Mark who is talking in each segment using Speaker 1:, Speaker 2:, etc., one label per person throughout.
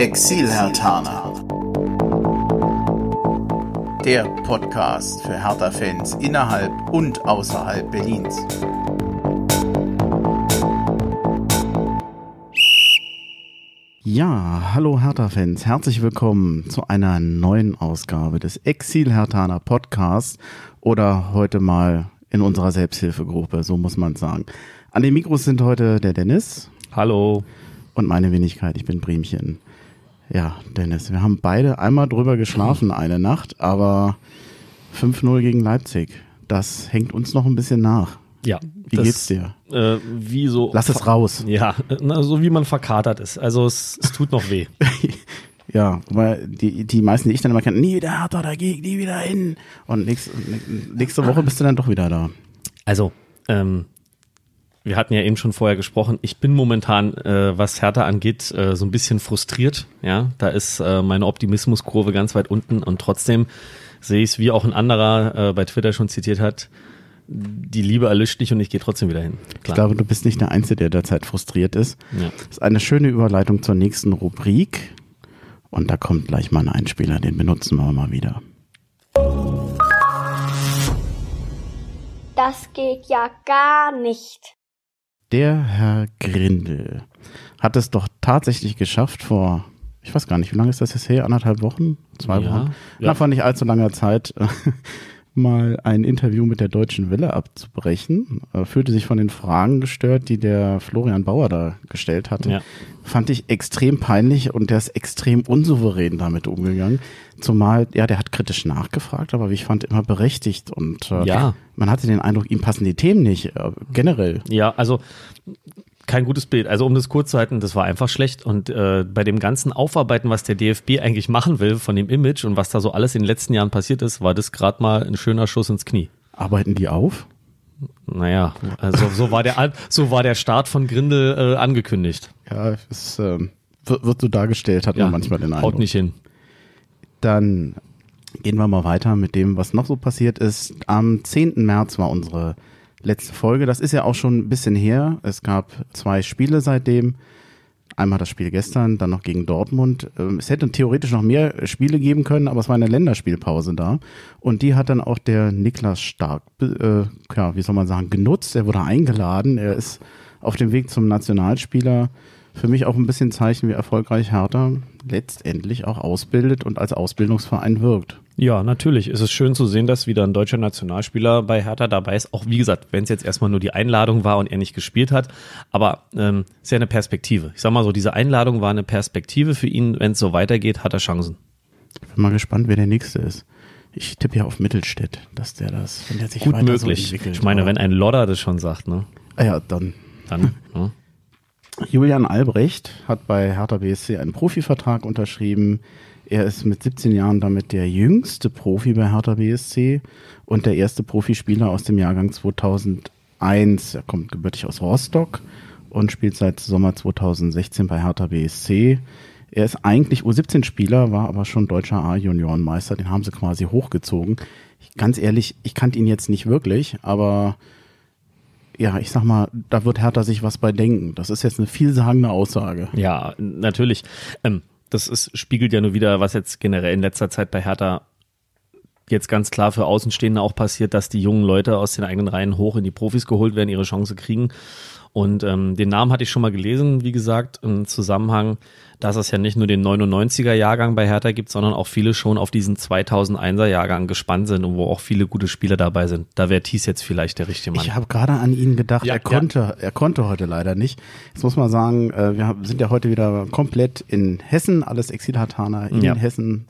Speaker 1: Exil-Hertaner. Der Podcast für Hertha-Fans innerhalb und außerhalb Berlins. Ja, hallo Hertha-Fans, herzlich willkommen zu einer neuen Ausgabe des Exil-Hertaner Podcasts oder heute mal in unserer Selbsthilfegruppe, so muss man sagen. An den Mikros sind heute der Dennis. Hallo. Und meine Wenigkeit, ich bin Bremchen. Ja, Dennis, wir haben beide einmal drüber geschlafen eine Nacht, aber 5-0 gegen Leipzig, das hängt uns noch ein bisschen nach. Ja. Wie das, geht's dir?
Speaker 2: Äh, wie so. Lass es raus. Ja, na, so wie man verkatert ist. Also es, es tut noch weh.
Speaker 1: ja, weil die, die meisten, die ich dann immer kenne, nie wieder härter dagegen, nie wieder hin. Und nächste, nächste Woche bist du dann doch wieder da. Also, ähm, wir hatten ja eben schon vorher
Speaker 2: gesprochen, ich bin momentan, äh, was Hertha angeht, äh, so ein bisschen frustriert. Ja, da ist äh, meine Optimismuskurve ganz weit unten und trotzdem sehe ich es, wie auch ein anderer äh, bei Twitter schon zitiert hat, die Liebe erlischt dich und ich gehe trotzdem wieder hin. Klar. Ich glaube, du
Speaker 1: bist nicht der Einzige, der derzeit frustriert ist. Ja. Das ist eine schöne Überleitung zur nächsten Rubrik. Und da kommt gleich mal ein Einspieler, den benutzen wir mal wieder.
Speaker 2: Das geht ja gar nicht.
Speaker 1: Der Herr Grindel hat es doch tatsächlich geschafft, vor, ich weiß gar nicht, wie lange ist das jetzt her? Anderthalb Wochen? Zwei ja, Wochen? Ja. Na, vor nicht allzu langer Zeit äh, mal ein Interview mit der Deutschen Welle abzubrechen. Äh, fühlte sich von den Fragen gestört, die der Florian Bauer da gestellt hatte. Ja. Fand ich extrem peinlich und der ist extrem unsouverän damit umgegangen. Zumal, ja, der hat kritisch nachgefragt, aber wie ich fand, immer berechtigt und äh, ja. man hatte den Eindruck, ihm passen die Themen nicht, äh, generell.
Speaker 2: Ja, also kein gutes Bild. Also um das kurz zu halten, das war einfach schlecht. Und äh, bei dem ganzen Aufarbeiten, was der DFB eigentlich machen will von dem Image und was da so alles in den letzten Jahren passiert ist, war das gerade mal ein schöner Schuss ins Knie. Arbeiten die auf? Naja, also so war der, so
Speaker 1: war der Start von Grindel äh, angekündigt. Ja, es ähm, wird, wird, so dargestellt, hat ja, man manchmal den Eindruck. Haut nicht hin. Dann gehen wir mal weiter mit dem, was noch so passiert ist. Am 10. März war unsere letzte Folge. Das ist ja auch schon ein bisschen her. Es gab zwei Spiele seitdem. Einmal das Spiel gestern, dann noch gegen Dortmund. Ähm, es hätte theoretisch noch mehr Spiele geben können, aber es war eine Länderspielpause da. Und die hat dann auch der Niklas Stark, äh, ja, wie soll man sagen, genutzt. Er wurde eingeladen. Er ist auf dem Weg zum Nationalspieler. Für mich auch ein bisschen Zeichen, wie erfolgreich Hertha letztendlich auch ausbildet und als Ausbildungsverein wirkt. Ja, natürlich. Es ist schön zu sehen, dass wieder ein deutscher
Speaker 2: Nationalspieler bei Hertha dabei ist. Auch wie gesagt, wenn es jetzt erstmal nur die Einladung war und er nicht gespielt hat. Aber ähm, ist ja eine Perspektive. Ich sag mal so, diese Einladung war eine Perspektive für ihn. Wenn es so weitergeht, hat er Chancen.
Speaker 1: Ich bin mal gespannt, wer der Nächste ist. Ich tippe ja auf Mittelstädt, dass der das, wenn der sich Gut weiter möglich. So entwickelt. Ich meine,
Speaker 2: wenn ein Lodder das schon sagt, ne?
Speaker 1: Ah ja, dann. Dann. ja. Ne? Julian Albrecht hat bei Hertha BSC einen Profivertrag unterschrieben. Er ist mit 17 Jahren damit der jüngste Profi bei Hertha BSC und der erste Profispieler aus dem Jahrgang 2001. Er kommt gebürtig aus Rostock und spielt seit Sommer 2016 bei Hertha BSC. Er ist eigentlich U17-Spieler, war aber schon deutscher A-Juniorenmeister. Den haben sie quasi hochgezogen. Ich, ganz ehrlich, ich kannte ihn jetzt nicht wirklich, aber ja, ich sag mal, da wird Hertha sich was bei denken. Das ist jetzt eine vielsagende Aussage.
Speaker 2: Ja, natürlich. Ähm, das ist, spiegelt ja nur wieder, was jetzt generell in letzter Zeit bei Hertha jetzt ganz klar für Außenstehende auch passiert, dass die jungen Leute aus den eigenen Reihen hoch in die Profis geholt werden, ihre Chance kriegen. Und ähm, den Namen hatte ich schon mal gelesen, wie gesagt, im Zusammenhang, dass es ja nicht nur den 99er-Jahrgang bei Hertha gibt, sondern auch viele schon auf diesen 2001er-Jahrgang gespannt sind und wo auch viele gute Spieler dabei sind. Da wäre Thies jetzt vielleicht der richtige Mann. Ich habe
Speaker 1: gerade an ihn gedacht, ja, er, konnte, ja. er konnte heute leider nicht. Jetzt muss man sagen, äh, wir sind ja heute wieder komplett in Hessen, alles Exil-Hartaner in ja. Hessen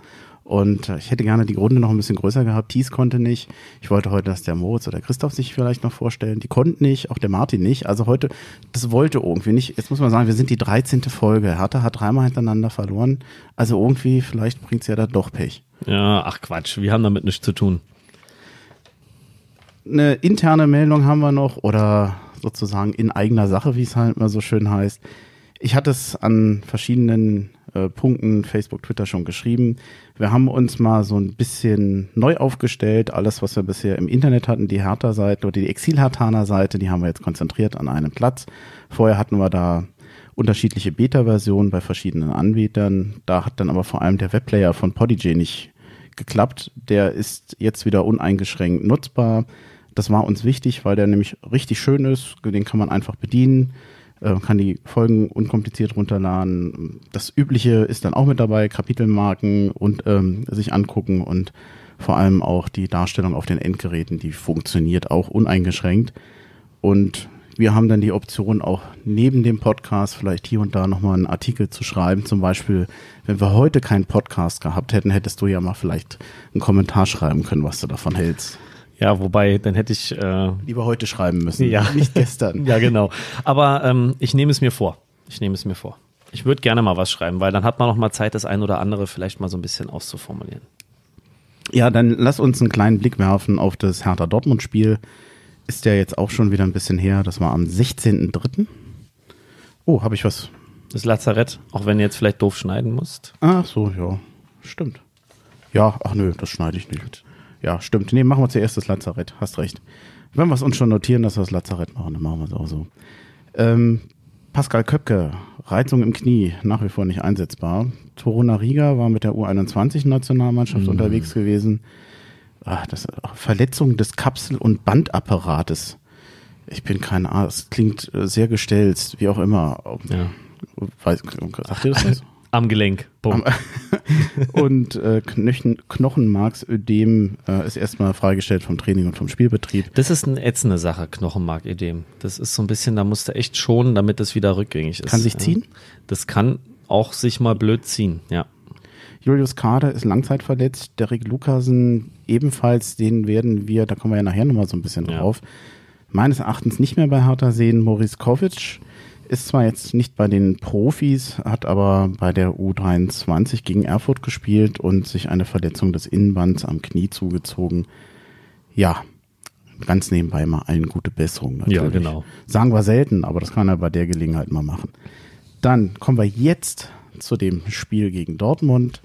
Speaker 1: und ich hätte gerne die Runde noch ein bisschen größer gehabt. Thies konnte nicht. Ich wollte heute, dass der Moritz oder Christoph sich vielleicht noch vorstellen. Die konnten nicht, auch der Martin nicht. Also heute, das wollte irgendwie nicht. Jetzt muss man sagen, wir sind die 13. Folge. Hertha hat dreimal hintereinander verloren. Also irgendwie, vielleicht bringt es ja da doch Pech.
Speaker 2: Ja, ach Quatsch, wir haben damit nichts zu tun.
Speaker 1: Eine interne Meldung haben wir noch oder sozusagen in eigener Sache, wie es halt mal so schön heißt. Ich hatte es an verschiedenen äh, Punkten, Facebook, Twitter schon geschrieben. Wir haben uns mal so ein bisschen neu aufgestellt. Alles, was wir bisher im Internet hatten, die Hertha-Seite oder die Exil-Hartaner-Seite, die haben wir jetzt konzentriert an einem Platz. Vorher hatten wir da unterschiedliche Beta-Versionen bei verschiedenen Anbietern. Da hat dann aber vor allem der Webplayer von Podigy nicht geklappt. Der ist jetzt wieder uneingeschränkt nutzbar. Das war uns wichtig, weil der nämlich richtig schön ist. Den kann man einfach bedienen. Äh, kann die Folgen unkompliziert runterladen. Das Übliche ist dann auch mit dabei, Kapitelmarken und ähm, sich angucken und vor allem auch die Darstellung auf den Endgeräten, die funktioniert auch uneingeschränkt. Und wir haben dann die Option, auch neben dem Podcast vielleicht hier und da nochmal einen Artikel zu schreiben. Zum Beispiel, wenn wir heute keinen Podcast gehabt hätten, hättest du ja mal vielleicht einen Kommentar schreiben können, was du davon hältst. Ja, wobei, dann hätte ich. Äh, Lieber heute schreiben müssen, ja. nicht gestern. ja, genau. Aber ähm,
Speaker 2: ich nehme es mir vor. Ich nehme es mir vor. Ich würde gerne mal was schreiben, weil dann hat man noch mal Zeit, das ein oder andere vielleicht mal so ein bisschen auszuformulieren.
Speaker 1: Ja, dann lass uns einen kleinen Blick werfen auf das Hertha Dortmund-Spiel. Ist ja jetzt auch schon wieder ein bisschen her. Das war am 16.03. Oh, habe ich was? Das Lazarett, auch wenn du jetzt vielleicht doof schneiden musst. Ach so, ja. Stimmt. Ja, ach nö, das schneide ich nicht. Ja, stimmt. Nee, machen wir zuerst das Lazarett. Hast recht. Wenn wir es uns schon notieren, dass wir das Lazarett machen, dann machen wir es auch so. Ähm, Pascal Köpke, Reizung im Knie, nach wie vor nicht einsetzbar. Toruna Riga war mit der U21-Nationalmannschaft mhm. unterwegs gewesen. Ach, das, Verletzung des Kapsel- und Bandapparates. Ich bin kein Arzt. Klingt äh, sehr gestelzt, wie auch immer. Ja. Weiß, sagt ihr das?
Speaker 2: Am Gelenk. Punkt. Am,
Speaker 1: und äh, Knochen, Knochenmarksödem äh, äh, ist erstmal freigestellt vom Training und
Speaker 2: vom Spielbetrieb. Das ist eine ätzende Sache, Knochenmarködem. Das ist so ein bisschen, da musst du echt schonen, damit das wieder rückgängig ist. Kann sich ziehen? Das kann auch sich mal blöd ziehen, ja.
Speaker 1: Julius Kader ist langzeitverletzt. Derek Lukasen ebenfalls, den werden wir, da kommen wir ja nachher nochmal so ein bisschen ja. drauf, meines Erachtens nicht mehr bei Hertha sehen. Maurice Kovic ist zwar jetzt nicht bei den Profis, hat aber bei der U23 gegen Erfurt gespielt und sich eine Verletzung des Innenbands am Knie zugezogen. Ja, ganz nebenbei mal allen gute Besserung. Ja, genau. Sagen wir selten, aber das kann er bei der Gelegenheit mal machen. Dann kommen wir jetzt zu dem Spiel gegen Dortmund.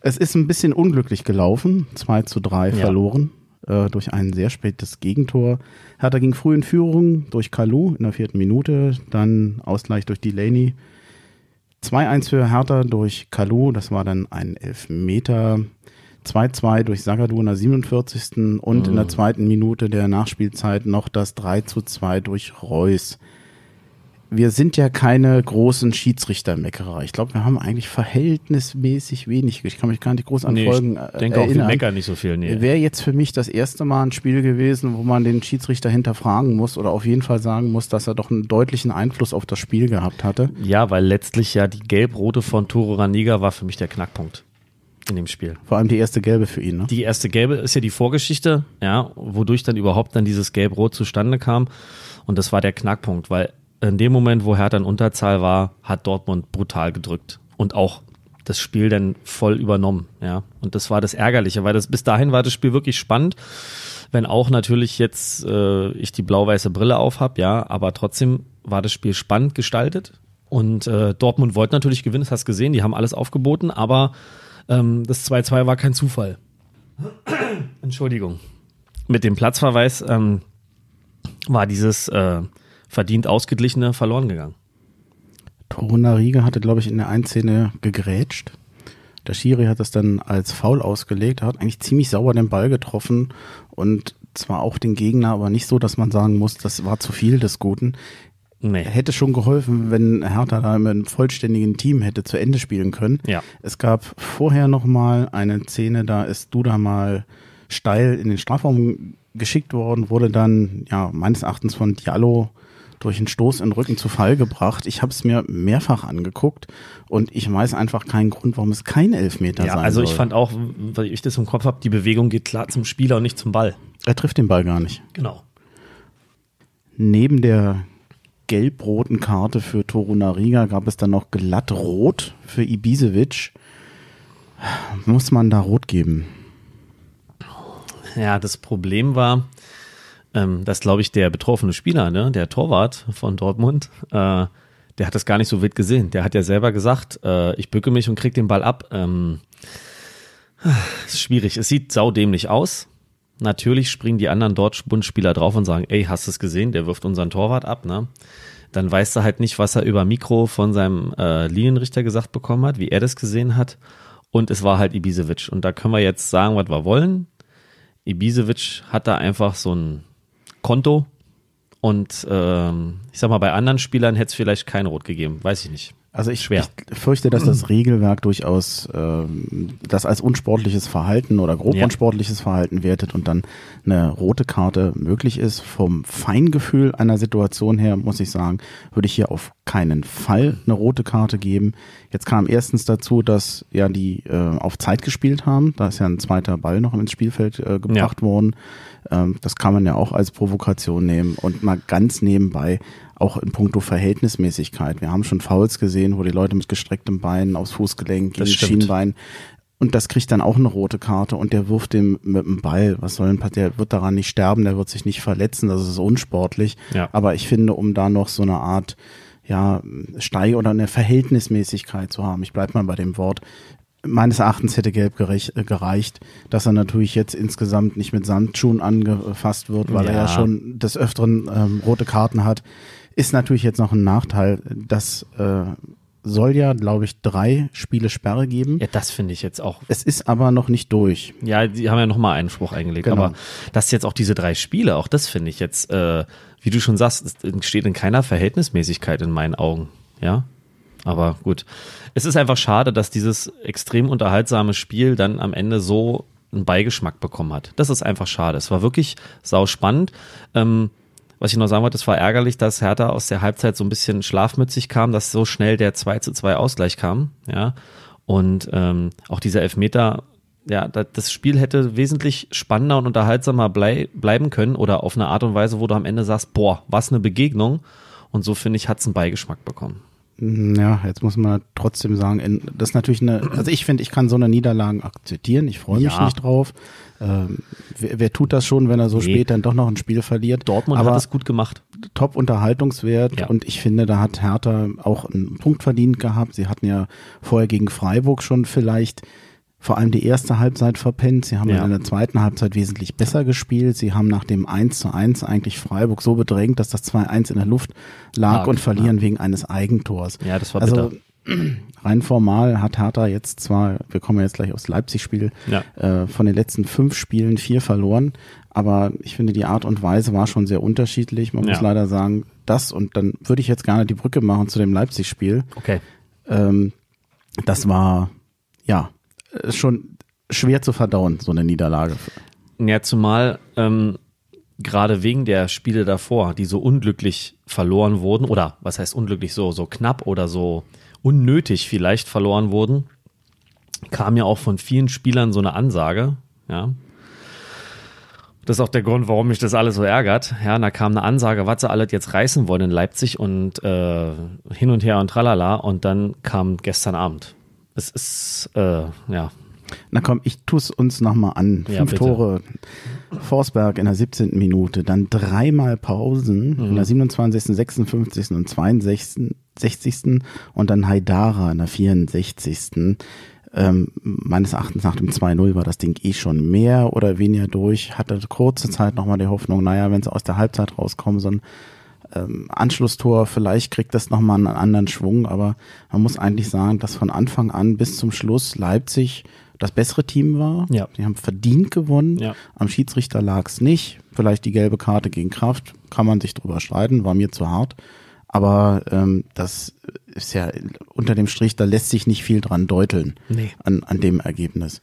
Speaker 1: Es ist ein bisschen unglücklich gelaufen, 2 zu 3 ja. verloren äh, durch ein sehr spätes Gegentor. Hertha ging früh in Führung durch Kalu in der vierten Minute, dann Ausgleich durch Delaney. 2-1 für Hertha durch Kalu, das war dann ein Elfmeter. 2-2 durch Sagadu in der 47. und oh. in der mm. zweiten Minute der Nachspielzeit noch das 3-2 durch Reus wir sind ja keine großen Schiedsrichter-Meckerer. Ich glaube, wir haben eigentlich verhältnismäßig wenig. Ich kann mich gar nicht groß an nee, Folgen ich äh, denke erinnern. auch, wir meckern nicht so viel. Nee. Wäre jetzt für mich das erste Mal ein Spiel gewesen, wo man den Schiedsrichter hinterfragen muss oder auf jeden Fall sagen muss, dass er doch einen deutlichen Einfluss auf das Spiel gehabt hatte.
Speaker 2: Ja, weil letztlich ja die gelb-rote von Toro Raniga war für mich der Knackpunkt in dem Spiel. Vor allem die erste gelbe für ihn, ne? Die erste gelbe ist ja die Vorgeschichte, ja, wodurch dann überhaupt dann dieses gelb-rot zustande kam. Und das war der Knackpunkt, weil in dem Moment, wo Hertha in Unterzahl war, hat Dortmund brutal gedrückt und auch das Spiel dann voll übernommen. Ja, und das war das Ärgerliche, weil das bis dahin war das Spiel wirklich spannend, wenn auch natürlich jetzt äh, ich die blau-weiße Brille auf habe, ja, aber trotzdem war das Spiel spannend gestaltet und äh, Dortmund wollte natürlich gewinnen, das hast gesehen, die haben alles aufgeboten, aber ähm, das 2-2 war kein Zufall. Entschuldigung. Mit dem Platzverweis ähm, war dieses äh, verdient ausgeglichener verloren gegangen.
Speaker 1: Toruna Riga hatte, glaube ich, in der Einszene gegrätscht. Der Schiri hat das dann als faul ausgelegt. Er hat eigentlich ziemlich sauber den Ball getroffen und zwar auch den Gegner, aber nicht so, dass man sagen muss, das war zu viel des Guten. Nee. Hätte schon geholfen, wenn Hertha da mit einem vollständigen Team hätte zu Ende spielen können. Ja. Es gab vorher nochmal eine Szene, da ist Duda mal steil in den Strafraum geschickt worden, wurde dann ja meines Erachtens von Diallo durch einen Stoß in den Rücken zu Fall gebracht. Ich habe es mir mehrfach angeguckt und ich weiß einfach keinen Grund, warum es kein Elfmeter ja, sein Also ich fand
Speaker 2: auch, weil ich das im Kopf habe, die Bewegung geht klar zum Spieler und nicht zum Ball.
Speaker 1: Er trifft den Ball gar nicht. Genau. Neben der gelb-roten Karte für Torunariga gab es dann noch glatt rot für Ibisevic. Muss man da rot geben?
Speaker 2: Ja, das Problem war, ähm, dass, glaube ich, der betroffene Spieler, ne, der Torwart von Dortmund, äh, der hat das gar nicht so wild gesehen. Der hat ja selber gesagt, äh, ich bücke mich und kriege den Ball ab. Ähm, ist schwierig. Es sieht saudämlich aus. Natürlich springen die anderen Dortmund-Spieler drauf und sagen, ey, hast du es gesehen? Der wirft unseren Torwart ab, ne? Dann weißt du halt nicht, was er über Mikro von seinem äh, Linienrichter gesagt bekommen hat, wie er das gesehen hat. Und es war halt Ibisevic. Und da können wir jetzt sagen, was wir wollen. Ibisevic hat da einfach so ein Konto. Und ähm, ich sag mal, bei anderen Spielern hätte es vielleicht kein Rot gegeben, weiß ich nicht. Also ich, Schwer.
Speaker 1: ich fürchte, dass das Regelwerk durchaus ähm, das als unsportliches Verhalten oder grob ja. unsportliches Verhalten wertet und dann eine rote Karte möglich ist. Vom Feingefühl einer Situation her, muss ich sagen, würde ich hier auf keinen Fall eine rote Karte geben. Jetzt kam erstens dazu, dass ja die äh, auf Zeit gespielt haben. Da ist ja ein zweiter Ball noch ins Spielfeld äh, gebracht ja. worden. Ähm, das kann man ja auch als Provokation nehmen und mal ganz nebenbei auch in puncto Verhältnismäßigkeit. Wir haben schon Fouls gesehen, wo die Leute mit gestrecktem Bein aufs Fußgelenk, gegen Schienbein und das kriegt dann auch eine rote Karte und der wirft dem mit dem Ball. Was soll denn Der wird daran nicht sterben, der wird sich nicht verletzen, das ist unsportlich. Ja. Aber ich finde, um da noch so eine Art ja, Steig oder eine Verhältnismäßigkeit zu haben. Ich bleibe mal bei dem Wort meines Erachtens hätte Gelb äh, gereicht, dass er natürlich jetzt insgesamt nicht mit Sandschuhen angefasst wird, weil ja. er ja schon des Öfteren ähm, rote Karten hat. Ist natürlich jetzt noch ein Nachteil, Das äh, soll ja, glaube ich, drei Spiele Sperre geben. Ja, das finde ich jetzt auch. Es ist aber noch nicht durch.
Speaker 2: Ja, die haben ja nochmal einen Spruch eingelegt. Genau. Aber
Speaker 1: dass jetzt auch diese drei
Speaker 2: Spiele, auch das finde ich jetzt, äh, wie du schon sagst, steht in keiner Verhältnismäßigkeit in meinen Augen. Ja, aber gut. Es ist einfach schade, dass dieses extrem unterhaltsame Spiel dann am Ende so einen Beigeschmack bekommen hat. Das ist einfach schade. Es war wirklich sau spannend. Ähm, was ich noch sagen wollte, es war ärgerlich, dass Hertha aus der Halbzeit so ein bisschen schlafmützig kam, dass so schnell der 2 zu 2 Ausgleich kam. Ja. Und ähm, auch dieser Elfmeter, ja, das Spiel hätte wesentlich spannender und unterhaltsamer blei bleiben können oder auf eine Art und Weise, wo du am Ende sagst, boah, was eine Begegnung. Und so finde ich, hat es einen Beigeschmack
Speaker 1: bekommen. Hm, ja, jetzt muss man trotzdem sagen, das ist natürlich eine, also ich finde, ich kann so eine Niederlagen akzeptieren, ich freue mich ja. nicht drauf. Ähm, wer, wer, tut das schon, wenn er so nee. spät dann doch noch ein Spiel verliert? Dortmund Aber hat es gut gemacht. Top Unterhaltungswert ja. und ich finde, da hat Hertha auch einen Punkt verdient gehabt. Sie hatten ja vorher gegen Freiburg schon vielleicht vor allem die erste Halbzeit verpennt. Sie haben ja. in der zweiten Halbzeit wesentlich besser gespielt. Sie haben nach dem 1 zu 1 eigentlich Freiburg so bedrängt, dass das 2-1 in der Luft lag, lag und verlieren ja. wegen eines Eigentors. Ja, das war also, bitter. Also, rein formal hat Hertha jetzt zwar, wir kommen jetzt gleich aufs Leipzig-Spiel, ja. äh, von den letzten fünf Spielen vier verloren, aber ich finde, die Art und Weise war schon sehr unterschiedlich. Man ja. muss leider sagen, das und dann würde ich jetzt gerne die Brücke machen zu dem Leipzig-Spiel. Okay. Ähm, das war, ja, ist schon schwer zu verdauen, so eine Niederlage.
Speaker 2: Ja, zumal ähm, gerade wegen der Spiele davor, die so unglücklich verloren wurden, oder was heißt unglücklich so, so knapp oder so unnötig vielleicht verloren wurden, kam ja auch von vielen Spielern so eine Ansage, ja. Das ist auch der Grund, warum mich das alles so ärgert. Ja, da kam eine Ansage, was sie alles jetzt reißen wollen in Leipzig und äh, hin und her und tralala. Und dann kam gestern Abend, es ist, äh, ja.
Speaker 1: Na komm, ich tue es uns nochmal an. Fünf bitte. Tore, Forsberg in der 17. Minute, dann dreimal Pausen mhm. in der 27., 56. und 62. und dann Haidara in der 64. Ähm, meines Erachtens nach dem 2-0 war das Ding eh schon mehr oder weniger durch. Hatte kurze Zeit nochmal die Hoffnung, naja, wenn sie aus der Halbzeit rauskommen, so ein ähm, Anschlusstor, vielleicht kriegt das nochmal einen anderen Schwung, aber man muss eigentlich sagen, dass von Anfang an bis zum Schluss Leipzig das bessere Team war. Ja. Die haben verdient gewonnen. Ja. Am Schiedsrichter lag es nicht. Vielleicht die gelbe Karte gegen Kraft, kann man sich drüber streiten, war mir zu hart. Aber ähm, das ist ja unter dem Strich, da lässt sich nicht viel dran deuteln nee. an, an dem Ergebnis.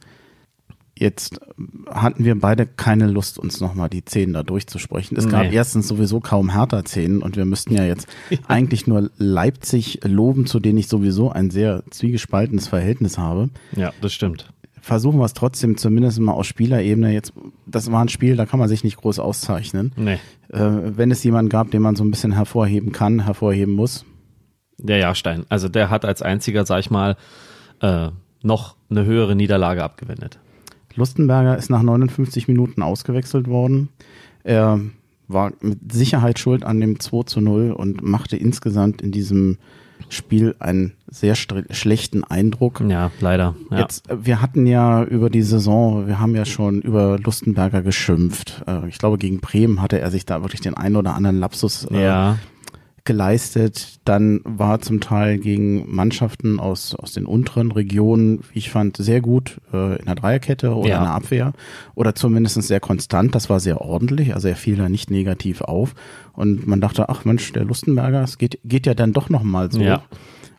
Speaker 1: Jetzt hatten wir beide keine Lust, uns nochmal die Zähne da durchzusprechen. Es gab nee. erstens sowieso kaum härter Zähnen und wir müssten ja jetzt eigentlich nur Leipzig loben, zu denen ich sowieso ein sehr zwiegespaltenes Verhältnis habe. Ja, das stimmt. Versuchen wir es trotzdem zumindest mal aus Spielerebene. Jetzt, das war ein Spiel, da kann man sich nicht groß auszeichnen. Nee. Äh, wenn es jemanden gab, den man so ein bisschen hervorheben kann, hervorheben muss.
Speaker 2: Der Jahrstein. Also der hat als einziger, sag ich mal, äh, noch eine höhere Niederlage abgewendet.
Speaker 1: Lustenberger ist nach 59 Minuten ausgewechselt worden. Er war mit Sicherheit schuld an dem 2 zu 0 und machte insgesamt in diesem Spiel einen sehr schlechten Eindruck. Ja, leider. Ja. Jetzt, äh, wir hatten ja über die Saison, wir haben ja schon über Lustenberger geschimpft. Äh, ich glaube, gegen Bremen hatte er sich da wirklich den einen oder anderen Lapsus äh, ja geleistet. Dann war zum Teil gegen Mannschaften aus, aus den unteren Regionen, ich fand, sehr gut äh, in der Dreierkette oder ja. in der Abwehr oder zumindest sehr konstant. Das war sehr ordentlich, also er fiel da nicht negativ auf. Und man dachte, ach Mensch, der Lustenberger, es geht, geht ja dann doch nochmal so. Ja.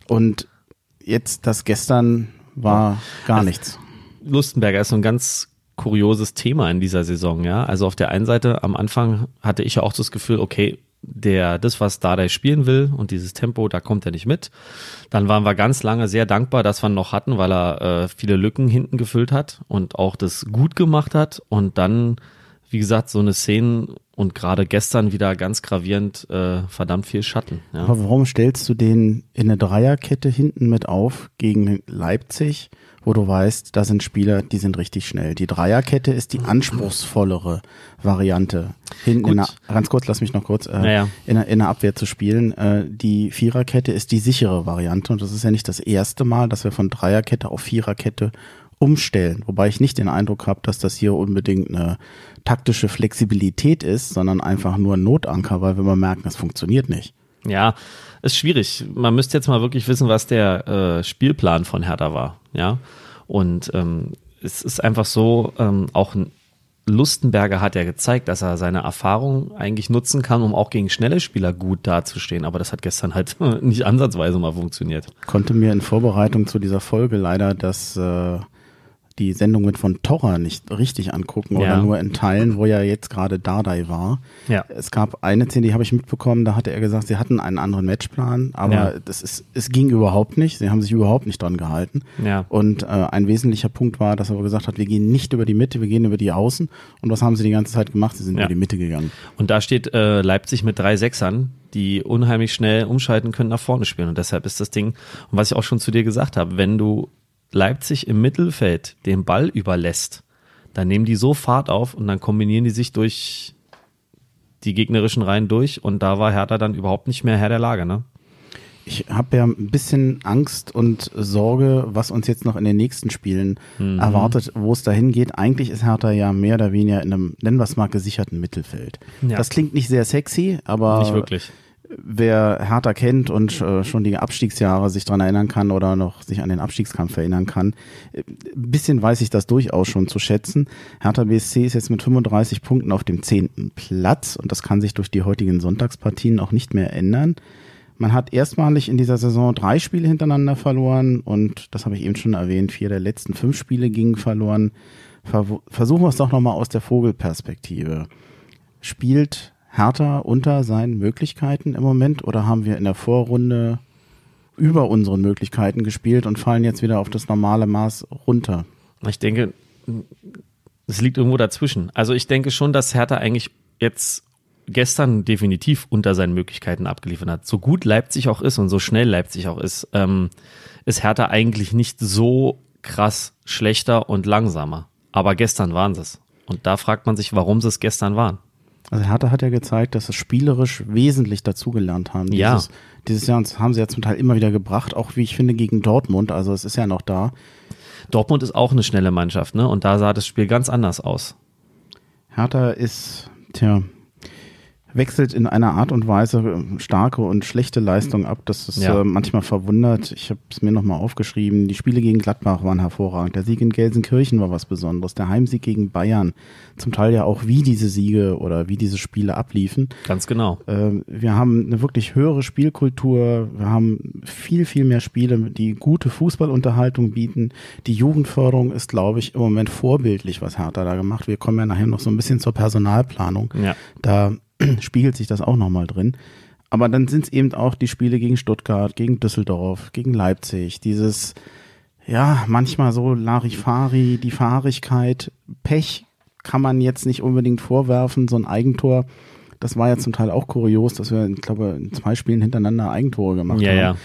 Speaker 1: Und jetzt, das gestern war gar nichts.
Speaker 2: Lustenberger ist so ein ganz kurioses Thema in dieser Saison, ja. Also auf der einen Seite am Anfang hatte ich ja auch das Gefühl, okay, der, das, was Dardai spielen will und dieses Tempo, da kommt er nicht mit. Dann waren wir ganz lange sehr dankbar, dass wir ihn noch hatten, weil er äh, viele Lücken hinten gefüllt hat und auch das gut gemacht hat. Und dann, wie gesagt, so eine Szene, und gerade gestern wieder ganz gravierend äh, verdammt viel Schatten. Ja. Aber
Speaker 1: warum stellst du den in eine Dreierkette hinten mit auf gegen Leipzig, wo du weißt, da sind Spieler, die sind richtig schnell. Die Dreierkette ist die mhm. anspruchsvollere Variante. Hinten in der, ganz kurz, lass mich noch kurz äh, naja. in, der, in der Abwehr zu spielen. Äh, die Viererkette ist die sichere Variante und das ist ja nicht das erste Mal, dass wir von Dreierkette auf Viererkette umstellen. Wobei ich nicht den Eindruck habe, dass das hier unbedingt eine taktische Flexibilität ist, sondern einfach nur ein Notanker, weil wir mal merken, das funktioniert nicht.
Speaker 2: Ja, ist schwierig. Man müsste jetzt mal wirklich wissen, was der äh, Spielplan von Hertha war. Ja, und ähm, es ist einfach so, ähm, auch Lustenberger hat ja gezeigt, dass er seine Erfahrung eigentlich nutzen kann, um auch gegen schnelle Spieler gut dazustehen. Aber das hat gestern halt nicht
Speaker 1: ansatzweise mal funktioniert. Konnte mir in Vorbereitung zu dieser Folge leider das äh, die Sendung mit von Torra nicht richtig angucken ja. oder nur in Teilen, wo ja jetzt gerade Dardai war. Ja. Es gab eine Szene, die habe ich mitbekommen, da hatte er gesagt, sie hatten einen anderen Matchplan, aber ja. das ist, es ging überhaupt nicht, sie haben sich überhaupt nicht dran gehalten. Ja. Und äh, ein wesentlicher Punkt war, dass er gesagt hat, wir gehen nicht über die Mitte, wir gehen über die Außen. Und was haben sie die ganze Zeit gemacht? Sie sind ja. über die Mitte gegangen.
Speaker 2: Und da steht äh, Leipzig mit drei Sechsern, die unheimlich schnell umschalten können, nach vorne spielen. Und deshalb ist das Ding, und was ich auch schon zu dir gesagt habe, wenn du Leipzig im Mittelfeld den Ball überlässt, dann nehmen die so Fahrt auf und dann kombinieren die sich durch die gegnerischen Reihen durch und da war Hertha dann überhaupt nicht mehr Herr der Lage, ne?
Speaker 1: Ich habe ja ein bisschen Angst und Sorge, was uns jetzt noch in den nächsten Spielen mhm. erwartet, wo es dahin geht. Eigentlich ist Hertha ja mehr oder weniger in einem, nennen wir es mal, gesicherten Mittelfeld. Ja. Das klingt nicht sehr sexy, aber. Nicht wirklich wer Hertha kennt und äh, schon die Abstiegsjahre sich dran erinnern kann oder noch sich an den Abstiegskampf erinnern kann, ein äh, bisschen weiß ich das durchaus schon zu schätzen. Hertha BSC ist jetzt mit 35 Punkten auf dem 10. Platz und das kann sich durch die heutigen Sonntagspartien auch nicht mehr ändern. Man hat erstmalig in dieser Saison drei Spiele hintereinander verloren und das habe ich eben schon erwähnt, vier der letzten fünf Spiele gingen verloren. Versuchen wir es doch nochmal aus der Vogelperspektive. Spielt Hertha unter seinen Möglichkeiten im Moment oder haben wir in der Vorrunde über unseren Möglichkeiten gespielt und fallen jetzt wieder auf das normale Maß runter?
Speaker 2: Ich denke, es liegt irgendwo dazwischen. Also ich denke schon, dass Hertha eigentlich jetzt gestern definitiv unter seinen Möglichkeiten abgeliefert hat. So gut Leipzig auch ist und so schnell Leipzig auch ist, ähm, ist Hertha eigentlich nicht so krass schlechter und langsamer. Aber gestern waren sie es. Und da fragt man sich, warum sie es gestern waren.
Speaker 1: Also Hertha hat ja gezeigt, dass sie spielerisch wesentlich dazugelernt haben. Ja. Dieses, dieses Jahr das haben sie ja zum Teil immer wieder gebracht, auch wie ich finde gegen Dortmund. Also es ist ja noch da. Dortmund ist auch eine schnelle Mannschaft, ne? Und da sah das Spiel ganz anders aus. Hertha ist, tja, wechselt in einer Art und Weise ähm, starke und schlechte Leistung ab, dass es ja. äh, manchmal verwundert. Ich habe es mir nochmal aufgeschrieben. Die Spiele gegen Gladbach waren hervorragend. Der Sieg in Gelsenkirchen war was Besonderes. Der Heimsieg gegen Bayern. Zum Teil ja auch, wie diese Siege oder wie diese Spiele abliefen. Ganz genau. Äh, wir haben eine wirklich höhere Spielkultur. Wir haben viel, viel mehr Spiele, die gute Fußballunterhaltung bieten. Die Jugendförderung ist, glaube ich, im Moment vorbildlich, was Hertha da gemacht. Wir kommen ja nachher noch so ein bisschen zur Personalplanung. Ja. Da spiegelt sich das auch nochmal drin. Aber dann sind es eben auch die Spiele gegen Stuttgart, gegen Düsseldorf, gegen Leipzig, dieses, ja, manchmal so Larifari, die Fahrigkeit, Pech kann man jetzt nicht unbedingt vorwerfen, so ein Eigentor. Das war ja zum Teil auch kurios, dass wir, ich glaube, in zwei Spielen hintereinander Eigentore gemacht ja, haben. Ja.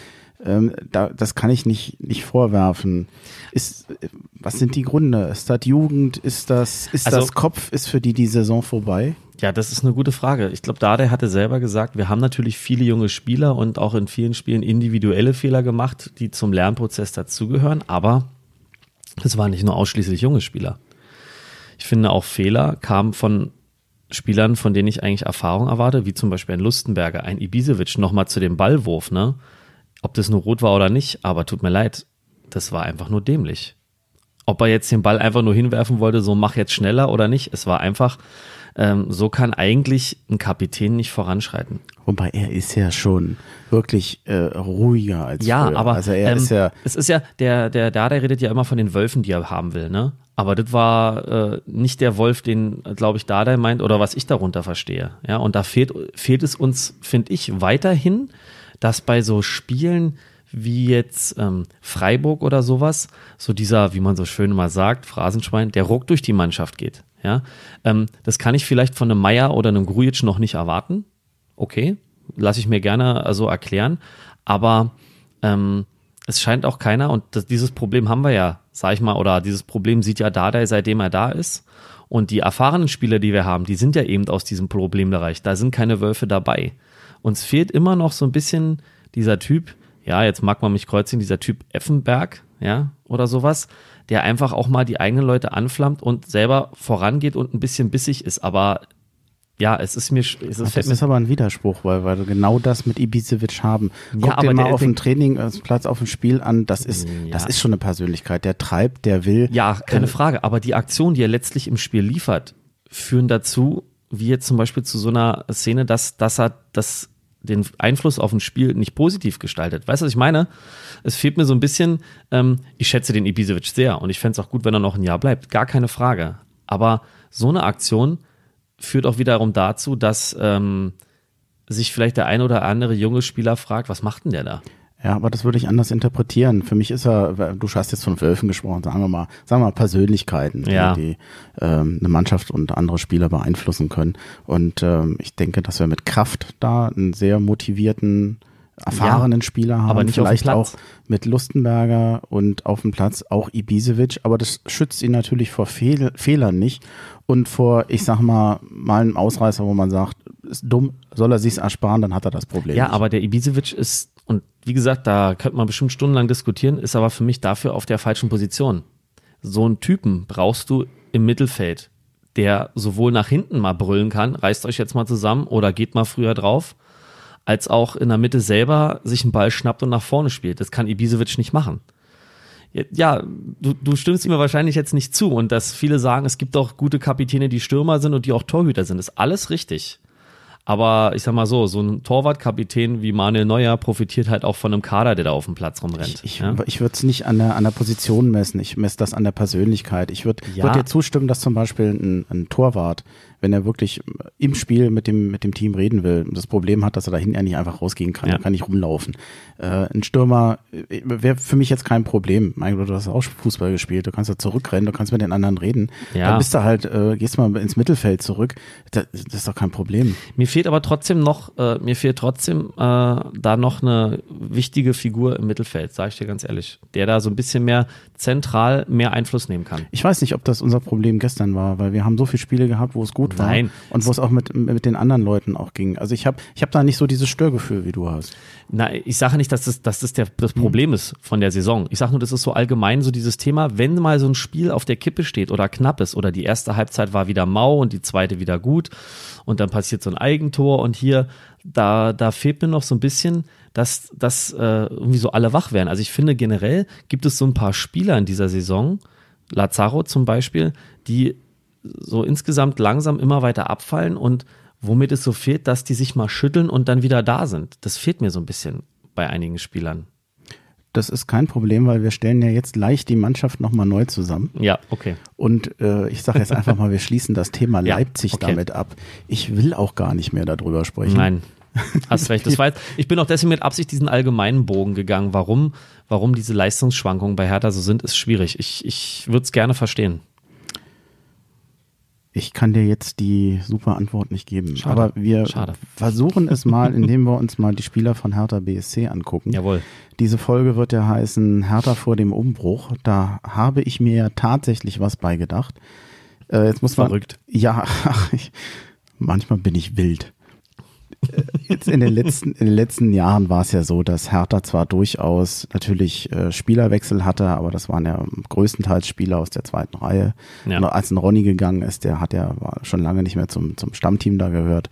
Speaker 1: Ähm, da, das kann ich nicht, nicht vorwerfen. Ist, was sind die Gründe? Ist das Jugend? Ist das, ist also, das Kopf? Ist für die die Saison vorbei?
Speaker 2: Ja, das ist eine gute Frage. Ich glaube, Dade hatte selber gesagt, wir haben natürlich viele junge Spieler und auch in vielen Spielen individuelle Fehler gemacht, die zum Lernprozess dazugehören, aber es waren nicht nur ausschließlich junge Spieler. Ich finde auch Fehler kamen von Spielern, von denen ich eigentlich Erfahrung erwarte, wie zum Beispiel ein Lustenberger, ein Ibisevic, nochmal zu dem Ballwurf, ne? Ob das nur rot war oder nicht, aber tut mir leid, das war einfach nur dämlich. Ob er jetzt den Ball einfach nur hinwerfen wollte, so mach jetzt schneller oder nicht, es war einfach ähm, so kann eigentlich ein Kapitän nicht voranschreiten.
Speaker 1: Wobei er ist ja schon wirklich äh, ruhiger als ja, früher. aber also er ähm, ist ja
Speaker 2: es ist ja der der da der redet ja immer von den Wölfen, die er haben will, ne? Aber das war äh, nicht der Wolf, den glaube ich Dardai meint oder was ich darunter verstehe. Ja, und da fehlt fehlt es uns, finde ich, weiterhin, dass bei so Spielen wie jetzt ähm, Freiburg oder sowas, so dieser, wie man so schön mal sagt, Phrasenschwein, der ruck durch die Mannschaft geht. Ja? Ähm, das kann ich vielleicht von einem Meier oder einem Grujic noch nicht erwarten. Okay, lasse ich mir gerne äh, so also erklären. Aber ähm, es scheint auch keiner, und das, dieses Problem haben wir ja, sag ich mal, oder dieses Problem sieht ja Dardai, seitdem er da ist. Und die erfahrenen Spieler, die wir haben, die sind ja eben aus diesem Problembereich. Da sind keine Wölfe dabei. Uns fehlt immer noch so ein bisschen dieser Typ, ja, jetzt mag man mich kreuzigen, dieser Typ Effenberg, ja, oder sowas, der einfach auch mal die eigenen Leute anflammt und selber vorangeht und ein bisschen bissig ist, aber ja, es
Speaker 1: ist mir. Es ist Ach, das ist aber ein Widerspruch, weil, weil wir genau das mit Ibisevic haben. Guck ja, dir mal auf dem Trainingsplatz, äh, auf dem Spiel an. Das ist, ja. das ist schon eine Persönlichkeit. Der treibt, der will. Ja, äh, keine äh,
Speaker 2: Frage. Aber die Aktionen, die er letztlich im Spiel liefert, führen dazu, wie jetzt zum Beispiel zu so einer Szene, dass, dass er das den Einfluss auf ein Spiel nicht positiv gestaltet. Weißt du, was ich meine? Es fehlt mir so ein bisschen, ähm, ich schätze den Ibisevic sehr und ich fände es auch gut, wenn er noch ein Jahr bleibt. Gar keine Frage. Aber so eine Aktion führt auch wiederum dazu, dass ähm, sich vielleicht der ein oder andere junge Spieler fragt, was macht denn der da?
Speaker 1: Ja, aber das würde ich anders interpretieren. Für mich ist er, du hast jetzt von Wölfen gesprochen, sagen wir mal, sagen wir mal Persönlichkeiten, ja. die, ähm, eine Mannschaft und andere Spieler beeinflussen können. Und ähm, ich denke, dass wir mit Kraft da einen sehr motivierten, erfahrenen ja, Spieler haben, aber nicht vielleicht auch mit Lustenberger und auf dem Platz auch Ibisevic, aber das schützt ihn natürlich vor Fehl Fehlern nicht und vor, ich sag mal, mal einem Ausreißer, wo man sagt, ist dumm, soll er sich's ersparen, dann hat er das Problem. Ja,
Speaker 2: nicht. aber der Ibisevic ist und wie gesagt, da könnte man bestimmt stundenlang diskutieren, ist aber für mich dafür auf der falschen Position. So einen Typen brauchst du im Mittelfeld, der sowohl nach hinten mal brüllen kann, reißt euch jetzt mal zusammen oder geht mal früher drauf, als auch in der Mitte selber sich einen Ball schnappt und nach vorne spielt. Das kann Ibisevic nicht machen. Ja, du, du stimmst ihm wahrscheinlich jetzt nicht zu und dass viele sagen, es gibt auch gute Kapitäne, die Stürmer sind und die auch Torhüter sind, ist alles richtig. Aber ich sag mal so, so ein Torwartkapitän wie Manuel Neuer profitiert halt auch von einem Kader, der da auf dem Platz rumrennt. Ich, ich, ja?
Speaker 1: ich würde es nicht an der, an der Position messen, ich messe das an der Persönlichkeit. Ich würde ja. würd dir zustimmen, dass zum Beispiel ein, ein Torwart wenn er wirklich im Spiel mit dem, mit dem Team reden will, das Problem hat, dass er da hinten nicht einfach rausgehen kann, ja. kann nicht rumlaufen. Äh, ein Stürmer äh, wäre für mich jetzt kein Problem. Mein Gott, du hast auch Fußball gespielt, du kannst da zurückrennen, du kannst mit den anderen reden. Ja. Dann bist du halt, äh, gehst mal ins Mittelfeld zurück. Das, das, ist doch kein Problem.
Speaker 2: Mir fehlt aber trotzdem noch, äh, mir fehlt trotzdem äh, da noch eine wichtige Figur im Mittelfeld, sage ich dir ganz ehrlich. Der da so ein bisschen mehr zentral mehr Einfluss nehmen kann.
Speaker 1: Ich weiß nicht, ob das unser Problem gestern war, weil wir haben so viele Spiele gehabt, wo es gut war Nein. und wo es auch mit, mit den anderen Leuten auch ging. Also ich habe ich hab da nicht so dieses Störgefühl, wie du hast. Nein, ich sage nicht, dass das,
Speaker 2: dass das der, das Problem hm. ist von der Saison. Ich sage nur, das ist so allgemein so dieses Thema, wenn mal so ein Spiel auf der Kippe steht oder knapp ist oder die erste Halbzeit war wieder mau und die zweite wieder gut und dann passiert so ein Eigentor und hier, da, da fehlt mir noch so ein bisschen dass, dass äh, irgendwie so alle wach werden. Also ich finde generell gibt es so ein paar Spieler in dieser Saison, Lazaro zum Beispiel, die so insgesamt langsam immer weiter abfallen und womit es so fehlt, dass die sich mal schütteln und dann wieder da sind. Das fehlt mir so ein bisschen bei einigen Spielern.
Speaker 1: Das ist kein Problem, weil wir stellen ja jetzt leicht die Mannschaft nochmal neu zusammen. Ja, okay. Und äh, ich sage jetzt einfach mal, wir schließen das Thema Leipzig ja, okay. damit ab. Ich will auch gar nicht mehr darüber sprechen. Nein.
Speaker 2: Hast recht. Das war jetzt, ich bin auch deswegen mit Absicht diesen allgemeinen Bogen gegangen. Warum, warum diese Leistungsschwankungen bei Hertha so sind, ist schwierig. Ich, ich würde es gerne
Speaker 1: verstehen. Ich kann dir jetzt die super Antwort nicht geben. Schade. Aber wir Schade. versuchen es mal, indem wir uns mal die Spieler von Hertha BSC angucken. Jawohl. Diese Folge wird ja heißen Hertha vor dem Umbruch. Da habe ich mir ja tatsächlich was beigedacht. Äh, jetzt muss man. Verrückt. Ja, ich, manchmal bin ich wild. Äh, jetzt in den letzten, in den letzten Jahren war es ja so, dass Hertha zwar durchaus natürlich äh, Spielerwechsel hatte, aber das waren ja größtenteils Spieler aus der zweiten Reihe. Ja. Und als ein Ronny gegangen ist, der hat ja schon lange nicht mehr zum, zum Stammteam da gehört.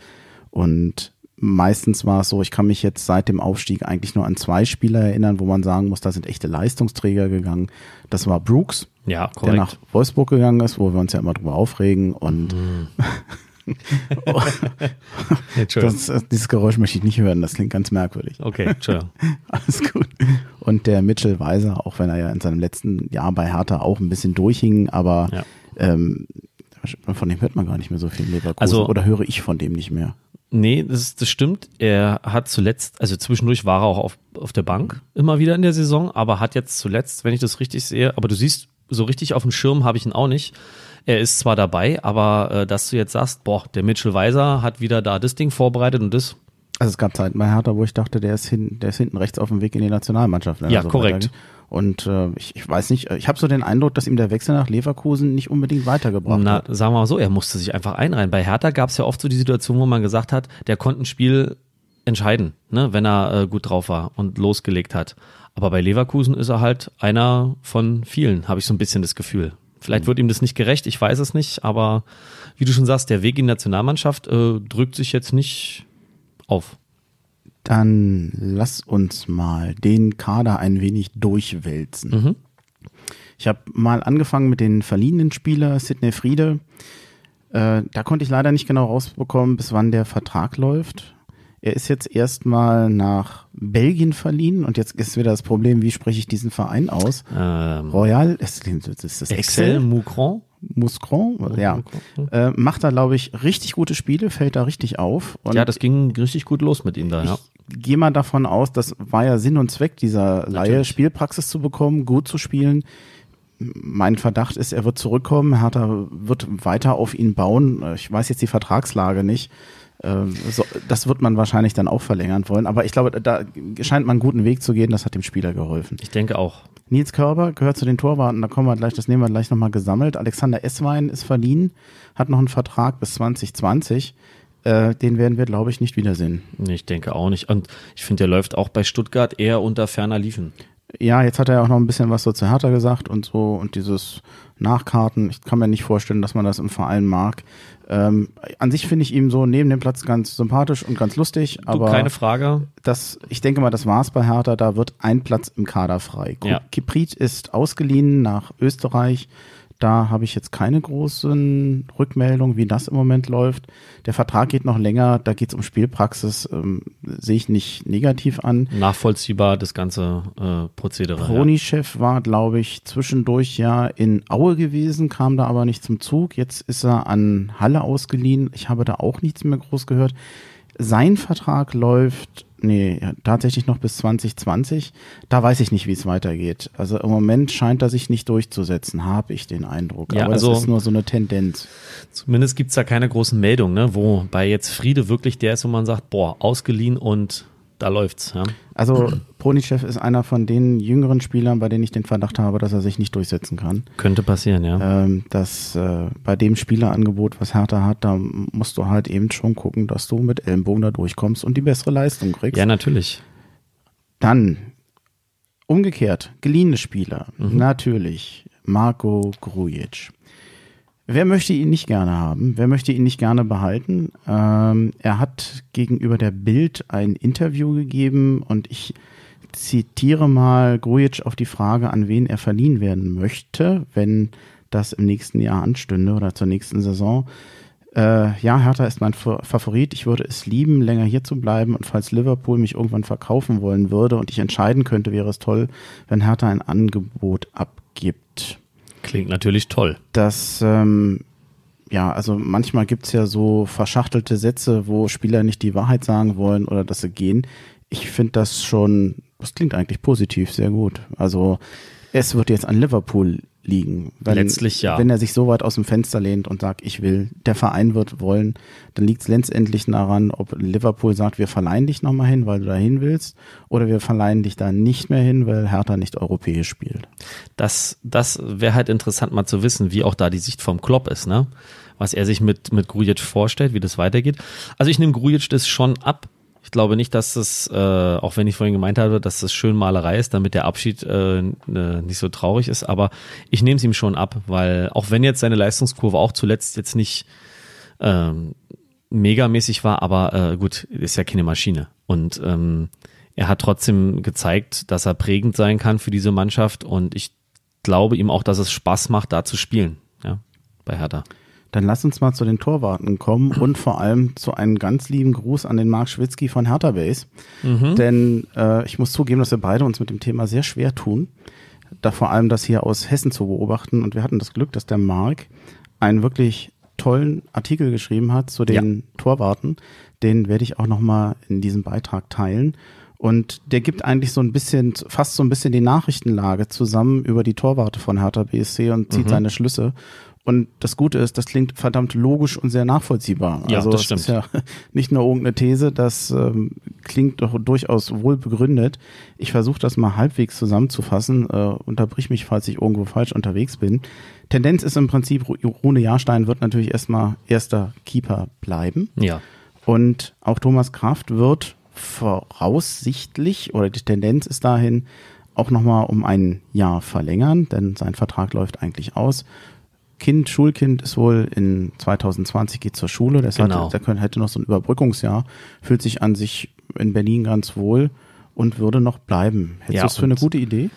Speaker 1: Und meistens war es so, ich kann mich jetzt seit dem Aufstieg eigentlich nur an zwei Spieler erinnern, wo man sagen muss, da sind echte Leistungsträger gegangen. Das war Brooks, ja, der nach Wolfsburg gegangen ist, wo wir uns ja immer drüber aufregen und mhm. Oh. Das, äh, dieses Geräusch möchte ich nicht hören, das klingt ganz merkwürdig. Okay, Entschuldigung. Alles gut. Und der Mitchell Weiser, auch wenn er ja in seinem letzten Jahr bei Hertha auch ein bisschen durchhing, aber ja. ähm, von dem hört man gar nicht mehr so viel Leverkusen. Also, oder höre ich von dem nicht mehr?
Speaker 2: Nee, das, das stimmt. Er hat zuletzt, also zwischendurch war er auch auf, auf der Bank immer wieder in der Saison, aber hat jetzt zuletzt, wenn ich das richtig sehe, aber du siehst, so richtig auf dem Schirm habe ich ihn auch nicht er ist zwar dabei, aber äh, dass du jetzt sagst, boah, der Mitchell Weiser hat wieder da das Ding vorbereitet und das.
Speaker 1: Also es gab Zeiten bei Hertha, wo ich dachte, der ist, hin, der ist hinten rechts auf dem Weg in die Nationalmannschaft. Ja, so korrekt. Weiter. Und äh, ich, ich, weiß nicht, ich habe so den Eindruck, dass ihm der Wechsel nach Leverkusen nicht unbedingt weitergebracht Na, hat.
Speaker 2: Na, sagen wir mal so, er musste sich einfach einreihen. Bei Hertha gab es ja oft so die Situation, wo man gesagt hat, der konnte ein Spiel entscheiden, ne, wenn er äh, gut drauf war und losgelegt hat. Aber bei Leverkusen ist er halt einer von vielen, habe ich so ein bisschen das Gefühl. Vielleicht wird ihm das nicht gerecht, ich weiß es nicht, aber wie du schon sagst, der Weg in die Nationalmannschaft äh, drückt
Speaker 1: sich jetzt nicht auf. Dann lass uns mal den Kader ein wenig durchwälzen. Mhm. Ich habe mal angefangen mit den verliehenen Spieler, Sidney Friede. Äh, da konnte ich leider nicht genau rausbekommen, bis wann der Vertrag läuft. Er ist jetzt erstmal nach Belgien verliehen und jetzt ist wieder das Problem, wie spreche ich diesen Verein aus? Ähm, Royal, ist, ist das Excel? Excel Moucron? Muscron, ja, hm. äh, macht da, glaube ich, richtig gute Spiele, fällt da richtig auf. Und ja, das ging richtig gut los mit ihm da, ja. Ich Gehe mal davon aus, das war ja Sinn und Zweck dieser Natürlich. Laie, Spielpraxis zu bekommen, gut zu spielen. Mein Verdacht ist, er wird zurückkommen, Hertha wird weiter auf ihn bauen. Ich weiß jetzt die Vertragslage nicht ähm, so, das wird man wahrscheinlich dann auch verlängern wollen. Aber ich glaube, da scheint man einen guten Weg zu gehen. Das hat dem Spieler geholfen. Ich denke auch. Nils Körber gehört zu den Torwarten. Da kommen wir gleich, das nehmen wir gleich nochmal gesammelt. Alexander Esswein ist verliehen, hat noch einen Vertrag bis 2020. Äh, den werden wir, glaube ich, nicht wiedersehen. Ich denke auch nicht. Und ich finde, der läuft auch bei Stuttgart eher unter ferner Liefen ja, jetzt hat er ja auch noch ein bisschen was so zu Hertha gesagt und so und dieses Nachkarten. Ich kann mir nicht vorstellen, dass man das im Verein mag. Ähm, an sich finde ich ihn so neben dem Platz ganz sympathisch und ganz lustig. Du, aber keine Frage. Das, ich denke mal, das war's bei Hertha. Da wird ein Platz im Kader frei. Ja. Kiprit ist ausgeliehen nach Österreich. Da habe ich jetzt keine großen Rückmeldungen, wie das im Moment läuft. Der Vertrag geht noch länger, da geht es um Spielpraxis, ähm, sehe ich nicht negativ an.
Speaker 2: Nachvollziehbar das ganze äh, Prozedere. Proni-Chef
Speaker 1: ja. war, glaube ich, zwischendurch ja in Aue gewesen, kam da aber nicht zum Zug. Jetzt ist er an Halle ausgeliehen. Ich habe da auch nichts mehr groß gehört. Sein Vertrag läuft nee, tatsächlich noch bis 2020. Da weiß ich nicht, wie es weitergeht. Also im Moment scheint er sich nicht durchzusetzen, habe ich den Eindruck. Ja, Aber also, das ist nur so eine Tendenz.
Speaker 2: Zumindest gibt es da keine großen Meldungen, ne? wobei jetzt Friede wirklich der ist, wo man sagt, boah, ausgeliehen und da läuft's, ja. Also
Speaker 1: Ponichev ist einer von den jüngeren Spielern, bei denen ich den Verdacht habe, dass er sich nicht durchsetzen kann. Könnte passieren, ja. Ähm, dass äh, bei dem Spielerangebot, was Hertha hat, da musst du halt eben schon gucken, dass du mit Ellenbogen da durchkommst und die bessere Leistung kriegst. Ja, natürlich. Dann umgekehrt, geliehene Spieler, mhm. natürlich. Marco Grujic. Wer möchte ihn nicht gerne haben? Wer möchte ihn nicht gerne behalten? Ähm, er hat gegenüber der Bild ein Interview gegeben und ich zitiere mal Grujic auf die Frage, an wen er verliehen werden möchte, wenn das im nächsten Jahr anstünde oder zur nächsten Saison. Äh, ja, Hertha ist mein Favorit. Ich würde es lieben, länger hier zu bleiben. Und falls Liverpool mich irgendwann verkaufen wollen würde und ich entscheiden könnte, wäre es toll, wenn Hertha ein Angebot abgibt. Klingt natürlich toll. Das, ähm, ja, also manchmal gibt es ja so verschachtelte Sätze, wo Spieler nicht die Wahrheit sagen wollen oder dass sie gehen. Ich finde das schon, das klingt eigentlich positiv, sehr gut. Also es wird jetzt an Liverpool liegen. Wenn, Letztlich ja. Wenn er sich so weit aus dem Fenster lehnt und sagt, ich will, der Verein wird wollen, dann liegt es letztendlich daran, ob Liverpool sagt, wir verleihen dich nochmal hin, weil du da hin willst, oder wir verleihen dich da nicht mehr hin, weil Hertha nicht europäisch spielt.
Speaker 2: Das, das wäre halt interessant mal zu wissen, wie auch da die Sicht vom Klopp ist, ne? Was er sich mit, mit Grujic vorstellt, wie das weitergeht. Also ich nehme Grujic das schon ab, ich glaube nicht, dass es, äh, auch wenn ich vorhin gemeint habe, dass das schön Malerei ist, damit der Abschied äh, äh, nicht so traurig ist, aber ich nehme es ihm schon ab, weil auch wenn jetzt seine Leistungskurve auch zuletzt jetzt nicht ähm, megamäßig war, aber äh, gut, ist ja keine Maschine. Und ähm, er hat trotzdem gezeigt, dass er prägend sein kann für diese Mannschaft und ich glaube ihm auch, dass es Spaß macht, da zu spielen, ja,
Speaker 1: bei Hertha. Dann lass uns mal zu den Torwarten kommen und vor allem zu einem ganz lieben Gruß an den Marc Schwitzky von Hertha Base. Mhm. Denn äh, ich muss zugeben, dass wir beide uns mit dem Thema sehr schwer tun, da vor allem das hier aus Hessen zu beobachten. Und wir hatten das Glück, dass der Marc einen wirklich tollen Artikel geschrieben hat zu den ja. Torwarten. Den werde ich auch nochmal in diesem Beitrag teilen. Und der gibt eigentlich so ein bisschen, fast so ein bisschen die Nachrichtenlage zusammen über die Torwarte von Hertha BSC und zieht mhm. seine Schlüsse. Und das Gute ist, das klingt verdammt logisch und sehr nachvollziehbar. Ja, also das, das ist ja nicht nur irgendeine These, das ähm, klingt doch durchaus wohl begründet. Ich versuche das mal halbwegs zusammenzufassen, äh, unterbrich mich, falls ich irgendwo falsch unterwegs bin. Tendenz ist im Prinzip, Rune Jahrstein wird natürlich erstmal erster Keeper bleiben. Ja. Und auch Thomas Kraft wird voraussichtlich, oder die Tendenz ist dahin, auch nochmal um ein Jahr verlängern, denn sein Vertrag läuft eigentlich aus Kind, Schulkind ist wohl in 2020 geht zur Schule, das genau. hatte, der hätte noch so ein Überbrückungsjahr, fühlt sich an sich in Berlin ganz wohl und würde noch bleiben. Hättest ja, du das für eine gute Idee?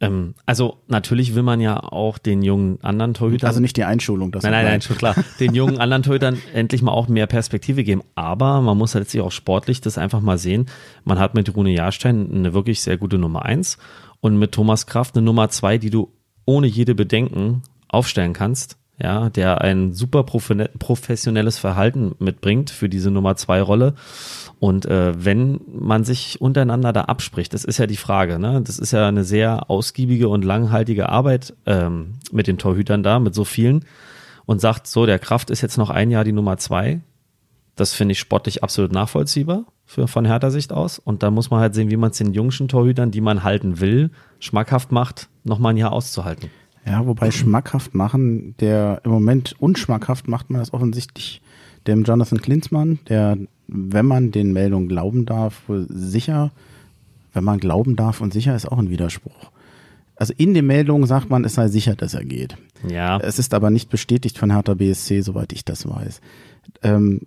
Speaker 2: Ähm, also natürlich will man ja auch den jungen anderen Torhütern. Also nicht die
Speaker 1: Einschulung, das Nein, nein, nein,
Speaker 2: schon klar. Den jungen anderen Torhütern endlich mal auch mehr Perspektive geben. Aber man muss halt sich auch sportlich das einfach mal sehen. Man hat mit Rune Jahrstein eine wirklich sehr gute Nummer 1 und mit Thomas Kraft eine Nummer 2, die du ohne jede Bedenken aufstellen kannst, ja, der ein super professionelles Verhalten mitbringt für diese Nummer zwei Rolle. Und äh, wenn man sich untereinander da abspricht, das ist ja die Frage, ne? Das ist ja eine sehr ausgiebige und langhaltige Arbeit ähm, mit den Torhütern da, mit so vielen. Und sagt, so, der Kraft ist jetzt noch ein Jahr die Nummer zwei. Das finde ich sportlich absolut nachvollziehbar für, von härter Sicht aus. Und da muss man halt sehen, wie man es den jungen Torhütern, die man halten will, schmackhaft macht, nochmal ein Jahr auszuhalten.
Speaker 1: Ja, wobei schmackhaft machen, der im Moment unschmackhaft macht man das offensichtlich dem Jonathan Klinsmann, der, wenn man den Meldungen glauben darf, sicher, wenn man glauben darf und sicher ist auch ein Widerspruch. Also in den Meldungen sagt man, es sei sicher, dass er geht. Ja. Es ist aber nicht bestätigt von Hertha BSC, soweit ich das weiß. Ähm,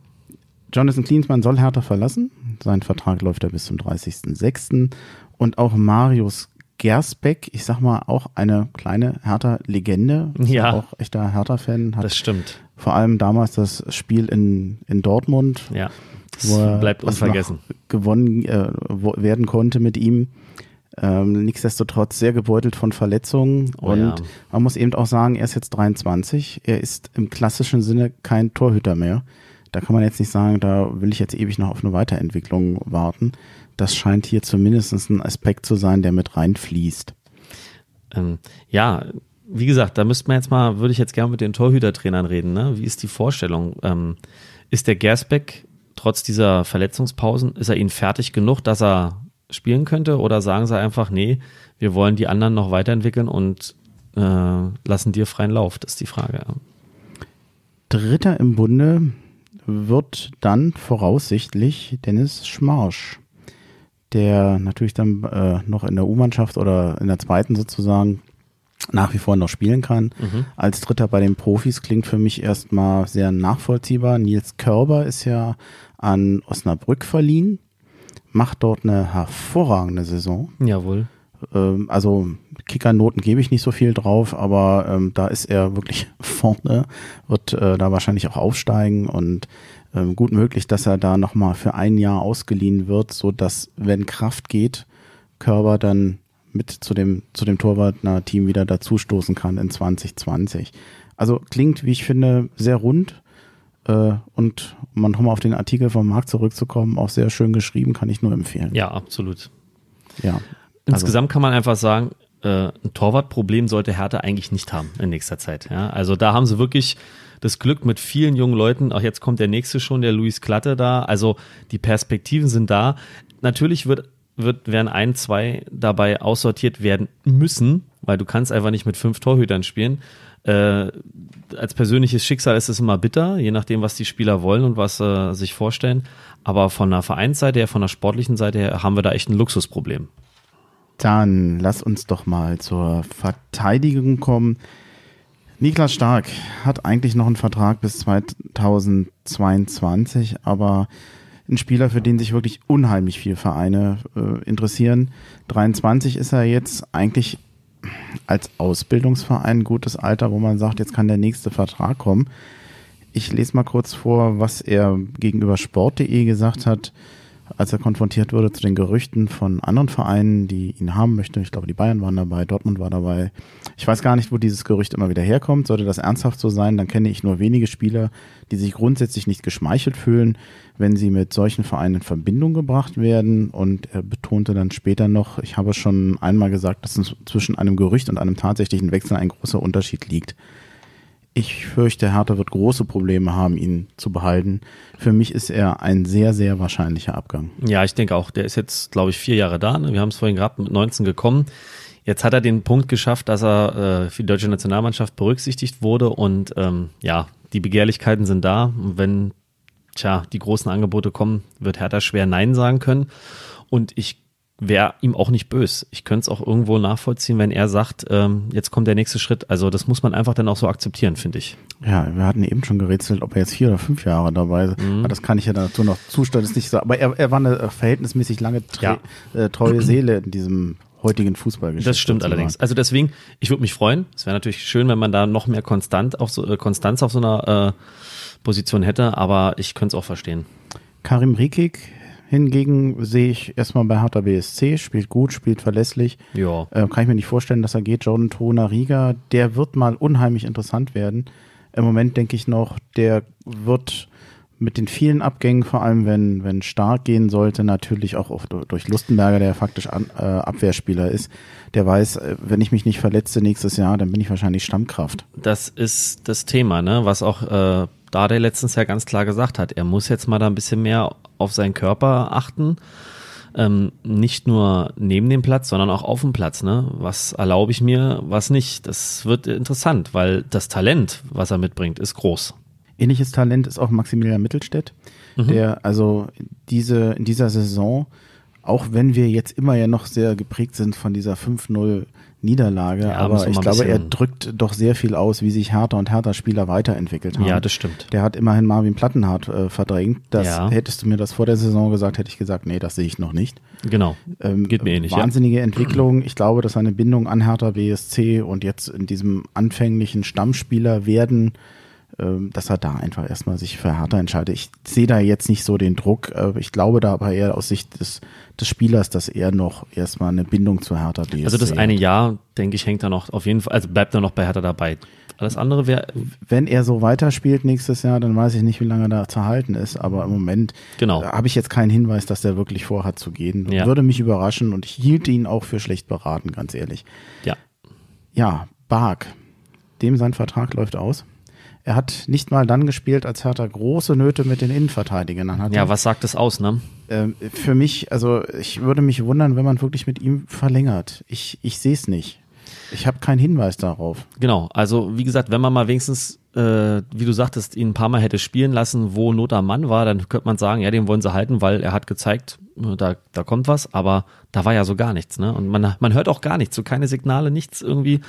Speaker 1: Jonathan Klinsmann soll Hertha verlassen. Sein Vertrag läuft ja bis zum 30.06. Und auch Marius Gersbeck, ich sag mal, auch eine kleine Hertha-Legende. Ja. Auch echter Hertha-Fan. Das stimmt. Vor allem damals das Spiel in, in Dortmund. Ja. Das wo bleibt unvergessen. Gewonnen äh, werden konnte mit ihm. Ähm, nichtsdestotrotz sehr gebeutelt von Verletzungen. Oh, und ja. man muss eben auch sagen, er ist jetzt 23. Er ist im klassischen Sinne kein Torhüter mehr. Da kann man jetzt nicht sagen, da will ich jetzt ewig noch auf eine Weiterentwicklung warten. Das scheint hier zumindest ein Aspekt zu sein, der mit reinfließt. Ähm,
Speaker 2: ja, wie gesagt, da müsste man jetzt mal, würde ich jetzt gerne mit den Torhütertrainern reden. Ne? Wie ist die Vorstellung? Ähm, ist der Gersbeck trotz dieser Verletzungspausen, ist er ihnen fertig genug, dass er spielen könnte? Oder sagen sie einfach, nee, wir wollen die anderen noch weiterentwickeln und äh, lassen dir freien Lauf? Das ist die Frage.
Speaker 1: Dritter im Bunde wird dann voraussichtlich Dennis Schmarsch der natürlich dann äh, noch in der U-Mannschaft oder in der zweiten sozusagen nach wie vor noch spielen kann. Mhm. Als Dritter bei den Profis klingt für mich erstmal sehr nachvollziehbar. Nils Körber ist ja an Osnabrück verliehen, macht dort eine hervorragende Saison. Jawohl. Ähm, also Kickernoten gebe ich nicht so viel drauf, aber ähm, da ist er wirklich vorne, wird äh, da wahrscheinlich auch aufsteigen und ähm, gut möglich, dass er da nochmal für ein Jahr ausgeliehen wird, so dass, wenn Kraft geht, Körber dann mit zu dem, zu dem Torwartner-Team wieder dazustoßen kann in 2020. Also klingt, wie ich finde, sehr rund äh, und um nochmal auf den Artikel vom Markt zurückzukommen, auch sehr schön geschrieben, kann ich nur empfehlen.
Speaker 2: Ja, absolut.
Speaker 1: Ja. Insgesamt
Speaker 2: also. kann man einfach sagen, äh, ein Torwartproblem sollte Hertha eigentlich nicht haben in nächster Zeit. Ja? Also da haben sie wirklich das Glück mit vielen jungen Leuten. Auch jetzt kommt der nächste schon, der Luis Klatte da. Also die Perspektiven sind da. Natürlich wird, wird, werden ein, zwei dabei aussortiert werden müssen, weil du kannst einfach nicht mit fünf Torhütern spielen. Äh, als persönliches Schicksal ist es immer bitter, je nachdem, was die Spieler wollen und was äh, sich vorstellen. Aber von der Vereinsseite her, von der sportlichen Seite her, haben wir da echt ein Luxusproblem.
Speaker 1: Dann lass uns doch mal zur Verteidigung kommen. Niklas Stark hat eigentlich noch einen Vertrag bis 2022, aber ein Spieler, für den sich wirklich unheimlich viele Vereine äh, interessieren. 23 ist er jetzt eigentlich als Ausbildungsverein ein gutes Alter, wo man sagt, jetzt kann der nächste Vertrag kommen. Ich lese mal kurz vor, was er gegenüber sport.de gesagt hat als er konfrontiert wurde zu den Gerüchten von anderen Vereinen, die ihn haben möchten. Ich glaube, die Bayern waren dabei, Dortmund war dabei. Ich weiß gar nicht, wo dieses Gerücht immer wieder herkommt. Sollte das ernsthaft so sein, dann kenne ich nur wenige Spieler, die sich grundsätzlich nicht geschmeichelt fühlen, wenn sie mit solchen Vereinen in Verbindung gebracht werden. Und er betonte dann später noch, ich habe schon einmal gesagt, dass zwischen einem Gerücht und einem tatsächlichen Wechsel ein großer Unterschied liegt. Ich fürchte, Hertha wird große Probleme haben, ihn zu behalten. Für mich ist er ein sehr, sehr wahrscheinlicher Abgang.
Speaker 2: Ja, ich denke auch. Der ist jetzt, glaube ich, vier Jahre da. Ne? Wir haben es vorhin gehabt, mit 19 gekommen. Jetzt hat er den Punkt geschafft, dass er äh, für die deutsche Nationalmannschaft berücksichtigt wurde. Und ähm, ja, die Begehrlichkeiten sind da. Und wenn, tja, die großen Angebote kommen, wird Hertha schwer Nein sagen können. Und ich wäre ihm auch nicht böse. Ich könnte es auch irgendwo nachvollziehen, wenn er sagt, ähm, jetzt kommt der nächste Schritt. Also das muss man einfach dann auch so akzeptieren,
Speaker 1: finde ich. Ja, wir hatten eben schon gerätselt, ob er jetzt vier oder fünf Jahre dabei ist. Mhm. Aber das kann ich ja dazu noch zustellen. Ist nicht so, aber er, er war eine äh, verhältnismäßig lange ja. äh, treue Seele in diesem heutigen Fußballgeschäft. Das stimmt allerdings.
Speaker 2: Also deswegen, ich würde mich freuen. Es wäre natürlich schön, wenn man da noch mehr Konstant auf so, äh, Konstanz auf so einer äh, Position hätte, aber ich könnte es auch verstehen.
Speaker 1: Karim Rikik Hingegen sehe ich erstmal bei Hertha BSC, spielt gut, spielt verlässlich. Ja. Äh, kann ich mir nicht vorstellen, dass er geht. Jordan Tona Riga, der wird mal unheimlich interessant werden. Im Moment denke ich noch, der wird mit den vielen Abgängen, vor allem wenn, wenn Stark gehen sollte, natürlich auch oft durch Lustenberger, der faktisch an, äh, Abwehrspieler ist, der weiß, äh, wenn ich mich nicht verletze nächstes Jahr, dann bin ich wahrscheinlich Stammkraft.
Speaker 2: Das ist das Thema, ne? was auch äh, Dade letztens ja ganz klar gesagt hat. Er muss jetzt mal da ein bisschen mehr auf seinen Körper achten. Ähm, nicht nur neben dem Platz, sondern auch auf dem Platz. Ne? Was erlaube ich mir, was nicht? Das wird interessant, weil das Talent, was er mitbringt, ist groß.
Speaker 1: Ähnliches Talent ist auch Maximilian Mittelstädt, mhm. der also diese, in dieser Saison auch wenn wir jetzt immer ja noch sehr geprägt sind von dieser 5-0 Niederlage, ja, aber ich glaube, er drückt doch sehr viel aus, wie sich Hertha und Hertha-Spieler weiterentwickelt haben. Ja, das stimmt. Der hat immerhin Marvin Plattenhardt äh, verdrängt. Das ja. hättest du mir das vor der Saison gesagt, hätte ich gesagt, nee, das sehe ich noch nicht. Genau. Ähm, Geht mir eh nicht. wahnsinnige ja. Entwicklung. Ich glaube, dass eine Bindung an Hertha BSC und jetzt in diesem anfänglichen Stammspieler werden ähm, dass er da einfach erstmal sich für Hertha entscheidet. Ich sehe da jetzt nicht so den Druck. Äh, ich glaube da aber eher aus Sicht des, des Spielers, dass er noch erstmal eine Bindung zu Hertha BSC Also das eine
Speaker 2: Jahr, denke ich, hängt da noch auf jeden Fall, also bleibt er noch bei Hertha dabei. Alles andere wäre.
Speaker 1: Wenn er so weiterspielt nächstes Jahr, dann weiß ich nicht, wie lange er da zu halten ist. Aber im Moment genau. Äh, habe ich jetzt keinen Hinweis, dass er wirklich vorhat zu gehen. Ja. Würde mich überraschen und ich hielt ihn auch für schlecht beraten, ganz ehrlich. Ja. Ja, Bark. Dem sein Vertrag läuft aus. Er hat nicht mal dann gespielt, als hat er große Nöte mit den Innenverteidigern hatte. Ja, was sagt das aus, ne? Ähm, für mich, also ich würde mich wundern, wenn man wirklich mit ihm verlängert. Ich, ich sehe es nicht. Ich habe keinen Hinweis darauf.
Speaker 2: Genau, also wie gesagt, wenn man mal wenigstens, äh, wie du sagtest, ihn ein paar Mal hätte spielen lassen, wo Not am Mann war, dann könnte man sagen, ja, den wollen sie halten, weil er hat gezeigt, äh, da, da kommt was, aber da war ja so gar nichts. Ne? Und man, man hört auch gar nichts, so keine Signale, nichts irgendwie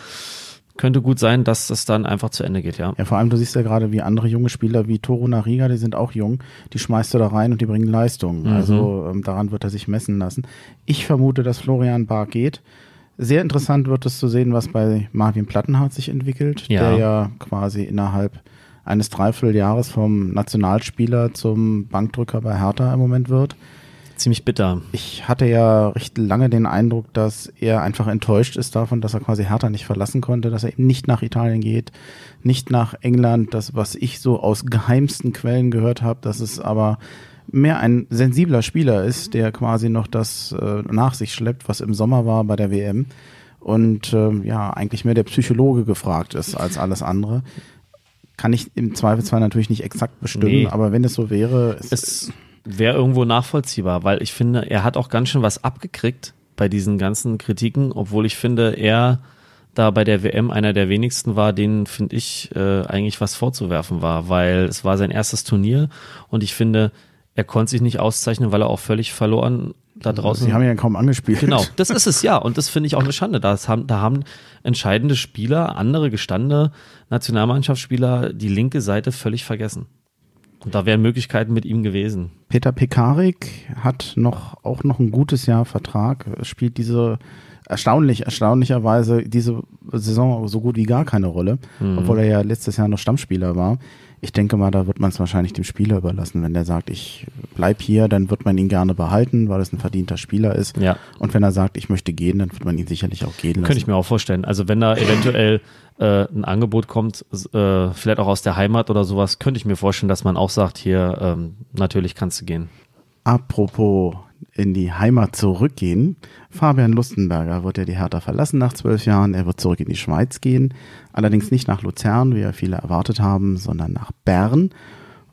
Speaker 2: könnte gut sein, dass das dann einfach zu Ende geht, ja.
Speaker 1: Ja, vor allem, du siehst ja gerade, wie andere junge Spieler wie Toru Nariga, die sind auch jung, die schmeißt du da rein und die bringen Leistung. Mhm. Also ähm, daran wird er sich messen lassen. Ich vermute, dass Florian Bar geht. Sehr interessant wird es zu sehen, was bei Marvin Plattenhardt sich entwickelt, ja. der ja quasi innerhalb eines Dreivierteljahres vom Nationalspieler zum Bankdrücker bei Hertha im Moment wird ziemlich bitter. Ich hatte ja recht lange den Eindruck, dass er einfach enttäuscht ist davon, dass er quasi Hertha nicht verlassen konnte, dass er eben nicht nach Italien geht, nicht nach England, das, was ich so aus geheimsten Quellen gehört habe, dass es aber mehr ein sensibler Spieler ist, der quasi noch das äh, nach sich schleppt, was im Sommer war bei der WM. Und äh, ja, eigentlich mehr der Psychologe gefragt ist als alles andere kann ich im Zweifelsfall natürlich nicht exakt bestimmen, nee. aber wenn es so wäre. Es, es
Speaker 2: wäre irgendwo nachvollziehbar, weil ich finde, er hat auch ganz schön was abgekriegt bei diesen ganzen Kritiken, obwohl ich finde, er da bei der WM einer der wenigsten war, denen finde ich äh, eigentlich was vorzuwerfen war, weil es war sein erstes Turnier und ich finde, er konnte sich nicht auszeichnen, weil er auch völlig verloren da draußen. Sie haben ja kaum angespielt. Genau, das ist es ja und das finde ich auch eine Schande. Das haben, da haben entscheidende Spieler, andere gestandene Nationalmannschaftsspieler die linke Seite völlig vergessen. Und da wären Möglichkeiten mit ihm gewesen.
Speaker 1: Peter Pekarik hat noch, auch noch ein gutes Jahr Vertrag, spielt diese erstaunlich, erstaunlicherweise diese Saison so gut wie gar keine Rolle, mhm. obwohl er ja letztes Jahr noch Stammspieler war. Ich denke mal, da wird man es wahrscheinlich dem Spieler überlassen. Wenn der sagt, ich bleib hier, dann wird man ihn gerne behalten, weil es ein verdienter Spieler ist. Ja. Und wenn er sagt, ich möchte gehen, dann wird man ihn sicherlich auch gehen lassen. Könnte ich
Speaker 2: mir auch vorstellen. Also wenn da eventuell äh, ein Angebot kommt, äh, vielleicht auch aus der Heimat oder sowas, könnte ich mir vorstellen, dass man auch sagt, hier, ähm, natürlich kannst du gehen.
Speaker 1: Apropos in die Heimat zurückgehen. Fabian Lustenberger wird ja die Hertha verlassen nach zwölf Jahren. Er wird zurück in die Schweiz gehen allerdings nicht nach Luzern, wie ja viele erwartet haben, sondern nach Bern.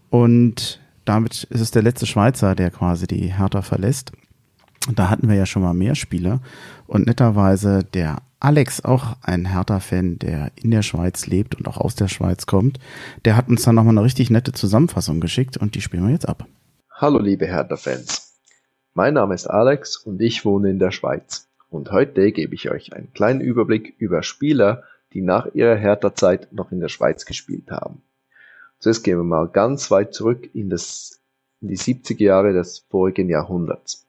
Speaker 1: Und damit ist es der letzte Schweizer, der quasi die Hertha verlässt. Da hatten wir ja schon mal mehr Spieler. Und netterweise der Alex, auch ein Hertha-Fan, der in der Schweiz lebt und auch aus der Schweiz kommt, der hat uns dann nochmal eine richtig nette Zusammenfassung geschickt und die spielen wir jetzt ab.
Speaker 3: Hallo liebe Hertha-Fans. Mein Name ist Alex und ich wohne in der Schweiz. Und heute gebe ich euch einen kleinen Überblick über Spieler, die nach ihrer Hertha-Zeit noch in der Schweiz gespielt haben. Zuerst gehen wir mal ganz weit zurück in, das, in die 70er Jahre des vorigen Jahrhunderts.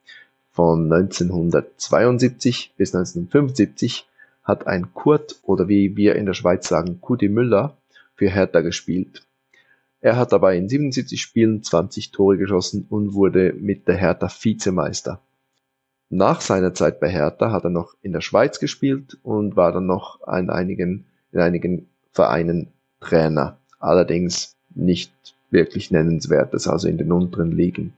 Speaker 3: Von 1972 bis 1975 hat ein Kurt oder wie wir in der Schweiz sagen, Kuti Müller für Hertha gespielt. Er hat dabei in 77 Spielen 20 Tore geschossen und wurde mit der Hertha Vizemeister. Nach seiner Zeit bei Hertha hat er noch in der Schweiz gespielt und war dann noch an einigen, in einigen Vereinen Trainer. Allerdings nicht wirklich nennenswertes, also in den unteren Ligen.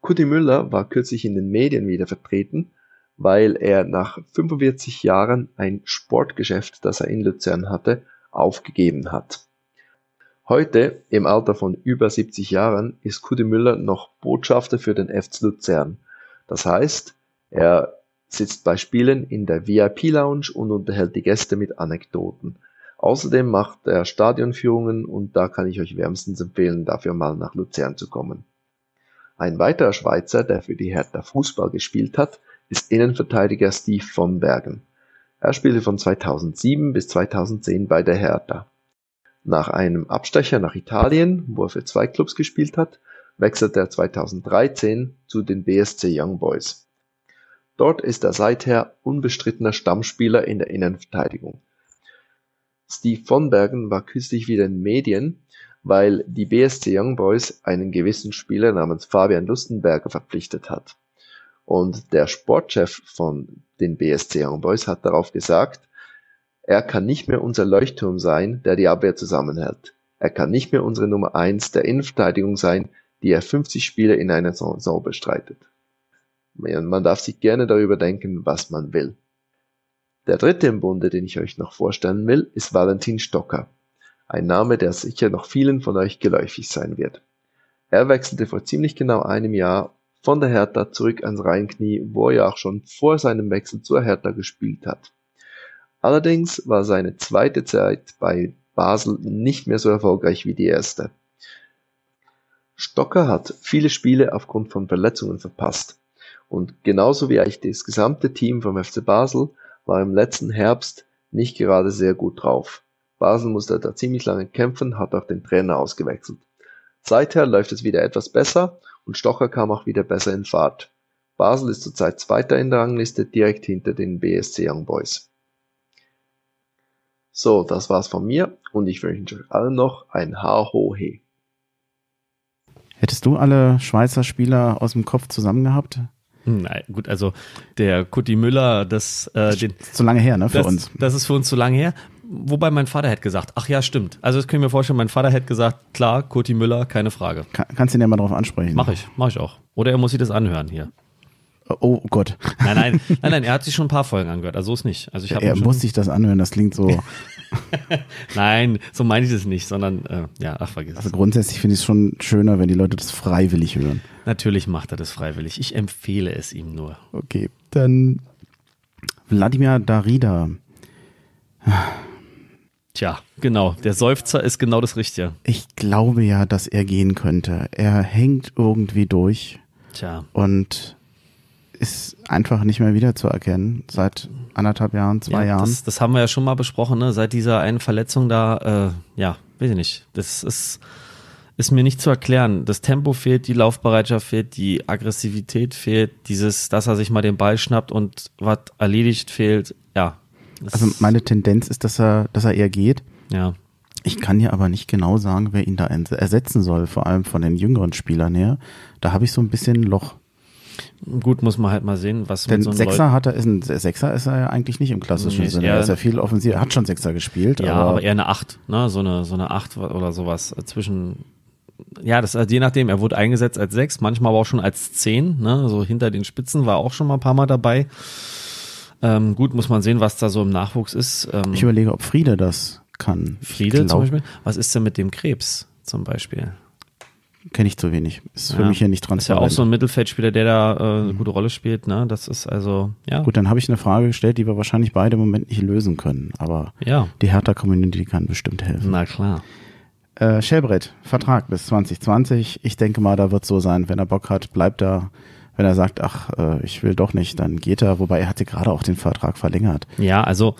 Speaker 3: Kudi Müller war kürzlich in den Medien wieder vertreten, weil er nach 45 Jahren ein Sportgeschäft, das er in Luzern hatte, aufgegeben hat. Heute, im Alter von über 70 Jahren, ist Kudi Müller noch Botschafter für den FC Luzern das heißt, er sitzt bei Spielen in der VIP-Lounge und unterhält die Gäste mit Anekdoten. Außerdem macht er Stadionführungen und da kann ich euch wärmstens empfehlen, dafür mal nach Luzern zu kommen. Ein weiterer Schweizer, der für die Hertha Fußball gespielt hat, ist Innenverteidiger Steve von Bergen. Er spielte von 2007 bis 2010 bei der Hertha. Nach einem Abstecher nach Italien, wo er für zwei Clubs gespielt hat, wechselte er 2013 zu den BSC Young Boys. Dort ist er seither unbestrittener Stammspieler in der Innenverteidigung. Steve von Bergen war kürzlich wieder in Medien, weil die BSC Young Boys einen gewissen Spieler namens Fabian Lustenberger verpflichtet hat. Und der Sportchef von den BSC Young Boys hat darauf gesagt, er kann nicht mehr unser Leuchtturm sein, der die Abwehr zusammenhält. Er kann nicht mehr unsere Nummer eins der Innenverteidigung sein, die er 50 Spiele in einer Saison bestreitet. Man darf sich gerne darüber denken, was man will. Der dritte im Bunde, den ich euch noch vorstellen will, ist Valentin Stocker. Ein Name, der sicher noch vielen von euch geläufig sein wird. Er wechselte vor ziemlich genau einem Jahr von der Hertha zurück ans Rheinknie, wo er auch schon vor seinem Wechsel zur Hertha gespielt hat. Allerdings war seine zweite Zeit bei Basel nicht mehr so erfolgreich wie die erste. Stocker hat viele Spiele aufgrund von Verletzungen verpasst. Und genauso wie eigentlich das gesamte Team vom FC Basel war im letzten Herbst nicht gerade sehr gut drauf. Basel musste da ziemlich lange kämpfen, hat auch den Trainer ausgewechselt. Seither läuft es wieder etwas besser und Stocker kam auch wieder besser in Fahrt. Basel ist zurzeit Zweiter in der Rangliste, direkt hinter den BSC Young Boys. So, das war's von mir und ich wünsche euch allen noch ein Ha-Ho-He.
Speaker 1: Hättest du alle Schweizer Spieler aus dem Kopf zusammen gehabt? Hm,
Speaker 2: nein, gut, also der Kuti Müller, das, äh,
Speaker 1: das ist zu lange her, ne, für das, uns.
Speaker 2: Das ist für uns zu lange her. Wobei mein Vater hätte gesagt, ach ja, stimmt. Also das können wir mir vorstellen, mein Vater hätte gesagt, klar, Kuti Müller, keine Frage.
Speaker 1: Kann, kannst du ihn ja mal drauf ansprechen. Mach
Speaker 2: ich, mach ich auch. Oder er muss sich das anhören hier.
Speaker 1: Oh, oh Gott. Nein, nein, nein,
Speaker 2: nein, er hat sich schon ein paar Folgen angehört, also so ist nicht. Also ich er schon... muss sich
Speaker 1: das anhören, das klingt so,
Speaker 2: Nein, so meine ich es nicht, sondern äh, ja, ach, vergiss Also
Speaker 1: grundsätzlich finde ich es schon schöner, wenn die Leute das freiwillig hören.
Speaker 2: Natürlich macht er das freiwillig. Ich empfehle es ihm nur.
Speaker 1: Okay, dann Wladimir Darida.
Speaker 2: Tja, genau. Der Seufzer ist genau das Richtige.
Speaker 1: Ich glaube ja, dass er gehen könnte. Er hängt irgendwie durch. Tja. Und ist einfach nicht mehr wiederzuerkennen seit anderthalb Jahren, zwei ja, Jahren. Das,
Speaker 2: das, haben wir ja schon mal besprochen, ne? seit dieser einen Verletzung da, äh, ja, weiß ich nicht. Das ist, ist mir nicht zu erklären. Das Tempo fehlt, die Laufbereitschaft fehlt, die Aggressivität fehlt, dieses, dass er sich mal den Ball schnappt und was erledigt fehlt, ja.
Speaker 1: Also meine Tendenz ist, dass er, dass er eher geht. Ja. Ich kann ja aber nicht genau sagen, wer ihn da ersetzen soll, vor allem von den jüngeren Spielern her. Da habe ich so ein bisschen ein Loch.
Speaker 2: Gut, muss man halt mal sehen, was Denn mit so Sechser Leuten hat
Speaker 1: er, ist ein Sechser ist er ja eigentlich nicht im klassischen nee, Sinne. Er ist ja viel offensiver, er hat schon Sechser gespielt. Ja, aber, aber,
Speaker 2: eher eine Acht, ne? So eine, so eine Acht oder sowas äh, zwischen. Ja, das also je nachdem. Er wurde eingesetzt als Sechs, manchmal aber auch schon als Zehn, ne? So hinter den Spitzen war auch schon mal ein paar Mal dabei. Ähm, gut, muss man sehen, was da so im Nachwuchs ist. Ähm, ich
Speaker 1: überlege, ob Friede das kann. Friede zum Beispiel.
Speaker 2: Was ist denn mit dem Krebs zum Beispiel?
Speaker 1: kenne ich zu wenig. Ist für mich ja nicht transparent. Ist ja auch so
Speaker 2: ein Mittelfeldspieler, der da äh, eine mhm. gute Rolle spielt. Ne? Das ist also,
Speaker 1: ja. Gut, dann habe ich eine Frage gestellt, die wir wahrscheinlich beide im Moment nicht lösen können. Aber ja. die Hertha-Community kann bestimmt helfen. Na klar. Äh, Schellbrett, Vertrag bis 2020. Ich denke mal, da wird so sein. Wenn er Bock hat, bleibt er. Wenn er sagt, ach, äh, ich will doch nicht, dann geht er. Wobei er hatte gerade auch den Vertrag verlängert.
Speaker 2: Ja, also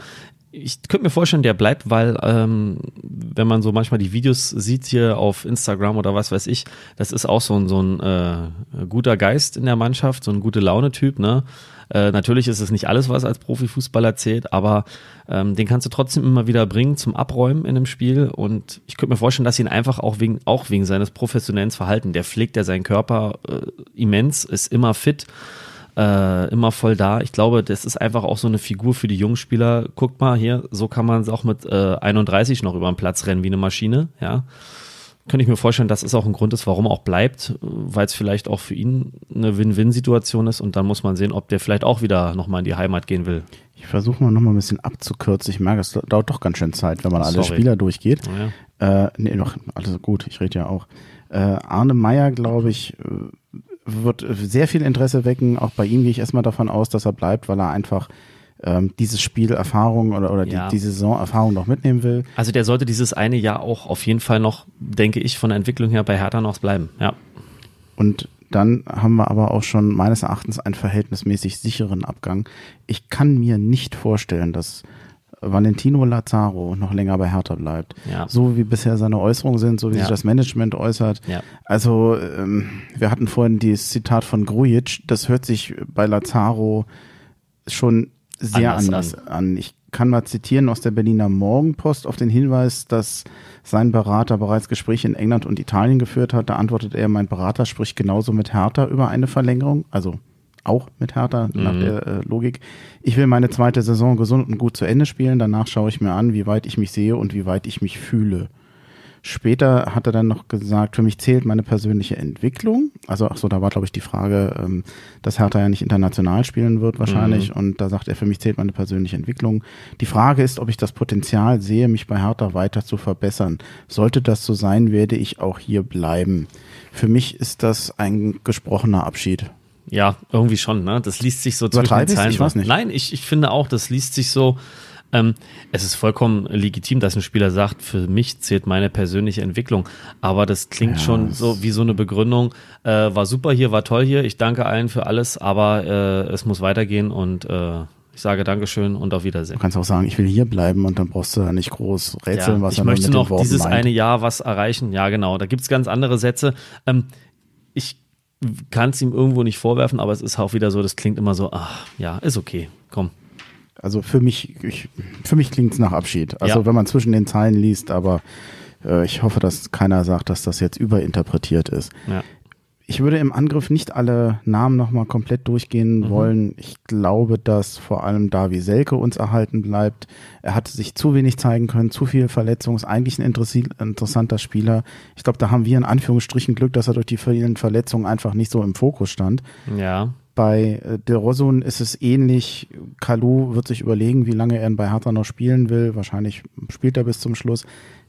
Speaker 2: ich könnte mir vorstellen, der bleibt, weil ähm, wenn man so manchmal die Videos sieht hier auf Instagram oder was weiß ich, das ist auch so ein, so ein äh, guter Geist in der Mannschaft, so ein gute Laune-Typ. Ne? Äh, natürlich ist es nicht alles, was als Profifußballer zählt, aber ähm, den kannst du trotzdem immer wieder bringen zum Abräumen in einem Spiel. Und ich könnte mir vorstellen, dass ihn einfach auch wegen, auch wegen seines professionellen Verhaltens, der pflegt ja seinen Körper äh, immens, ist immer fit. Äh, immer voll da. Ich glaube, das ist einfach auch so eine Figur für die jungen Spieler. Guckt mal hier, so kann man es auch mit äh, 31 noch über den Platz rennen wie eine Maschine, ja. Könnte ich mir vorstellen, dass es auch ein Grund ist, warum er auch bleibt, äh, weil es vielleicht auch für ihn eine Win-Win-Situation ist und dann muss man sehen, ob der vielleicht auch wieder nochmal in die Heimat gehen will. Ich
Speaker 1: versuche mal nochmal ein bisschen abzukürzen. Ich merke, es dauert doch ganz schön Zeit, wenn man alle Sorry. Spieler durchgeht. Oh, ja. Äh, nee, noch, alles gut, ich rede ja auch. Äh, Arne Meyer, glaube ich, wird sehr viel Interesse wecken. Auch bei ihm gehe ich erstmal davon aus, dass er bleibt, weil er einfach ähm, dieses Spiel Erfahrung oder, oder ja. die, die Saison Erfahrung noch mitnehmen will. Also
Speaker 2: der sollte dieses eine Jahr auch auf jeden Fall noch, denke ich, von der Entwicklung her bei Hertha noch bleiben. Ja.
Speaker 1: Und dann haben wir aber auch schon meines Erachtens einen verhältnismäßig sicheren Abgang. Ich kann mir nicht vorstellen, dass Valentino Lazaro noch länger bei Hertha bleibt. Ja. So wie bisher seine Äußerungen sind, so wie ja. sich das Management äußert. Ja. Also ähm, wir hatten vorhin dieses Zitat von Grujic, das hört sich bei Lazaro schon sehr anders, anders an. an. Ich kann mal zitieren aus der Berliner Morgenpost auf den Hinweis, dass sein Berater bereits Gespräche in England und Italien geführt hat. Da antwortet er, mein Berater spricht genauso mit Hertha über eine Verlängerung. Also auch mit Hertha mhm. nach der äh, Logik. Ich will meine zweite Saison gesund und gut zu Ende spielen. Danach schaue ich mir an, wie weit ich mich sehe und wie weit ich mich fühle. Später hat er dann noch gesagt, für mich zählt meine persönliche Entwicklung. Also, ach so, da war, glaube ich, die Frage, ähm, dass Hertha ja nicht international spielen wird wahrscheinlich. Mhm. Und da sagt er, für mich zählt meine persönliche Entwicklung. Die Frage ist, ob ich das Potenzial sehe, mich bei Hertha weiter zu verbessern. Sollte das so sein, werde ich auch hier bleiben. Für mich ist das ein gesprochener Abschied.
Speaker 2: Ja, irgendwie schon, ne? Das liest sich so zwischen den Zeilen. Ich weiß nicht. Nein, ich, ich finde auch, das liest sich so. Ähm, es ist vollkommen legitim, dass ein Spieler sagt, für mich zählt meine persönliche Entwicklung. Aber das klingt ja, schon so wie so eine Begründung, äh, war super hier, war toll hier, ich danke allen für alles, aber äh, es muss weitergehen und äh, ich sage Dankeschön
Speaker 1: und auf Wiedersehen. Du kannst auch sagen, ich will hier bleiben und dann brauchst du da nicht groß rätseln, ja, was er mit Ich möchte noch dieses meint. eine
Speaker 2: Jahr was erreichen. Ja, genau. Da gibt es ganz andere Sätze. Ähm, kann es ihm irgendwo nicht vorwerfen, aber es ist auch wieder so, das klingt immer so, ach ja, ist okay,
Speaker 1: komm. Also für mich, ich, für mich klingt es nach Abschied. Also ja. wenn man zwischen den Zeilen liest, aber äh, ich hoffe, dass keiner sagt, dass das jetzt überinterpretiert ist. Ja ich würde im Angriff nicht alle Namen nochmal komplett durchgehen mhm. wollen. Ich glaube, dass vor allem Davi Selke uns erhalten bleibt. Er hat sich zu wenig zeigen können, zu viele Verletzungen, ist eigentlich ein interessanter Spieler. Ich glaube, da haben wir in Anführungsstrichen Glück, dass er durch die vielen Verletzungen einfach nicht so im Fokus stand. Ja. Bei äh, De Rosun ist es ähnlich. Kalu wird sich überlegen, wie lange er bei Hertha noch spielen will. Wahrscheinlich spielt er bis zum Schluss.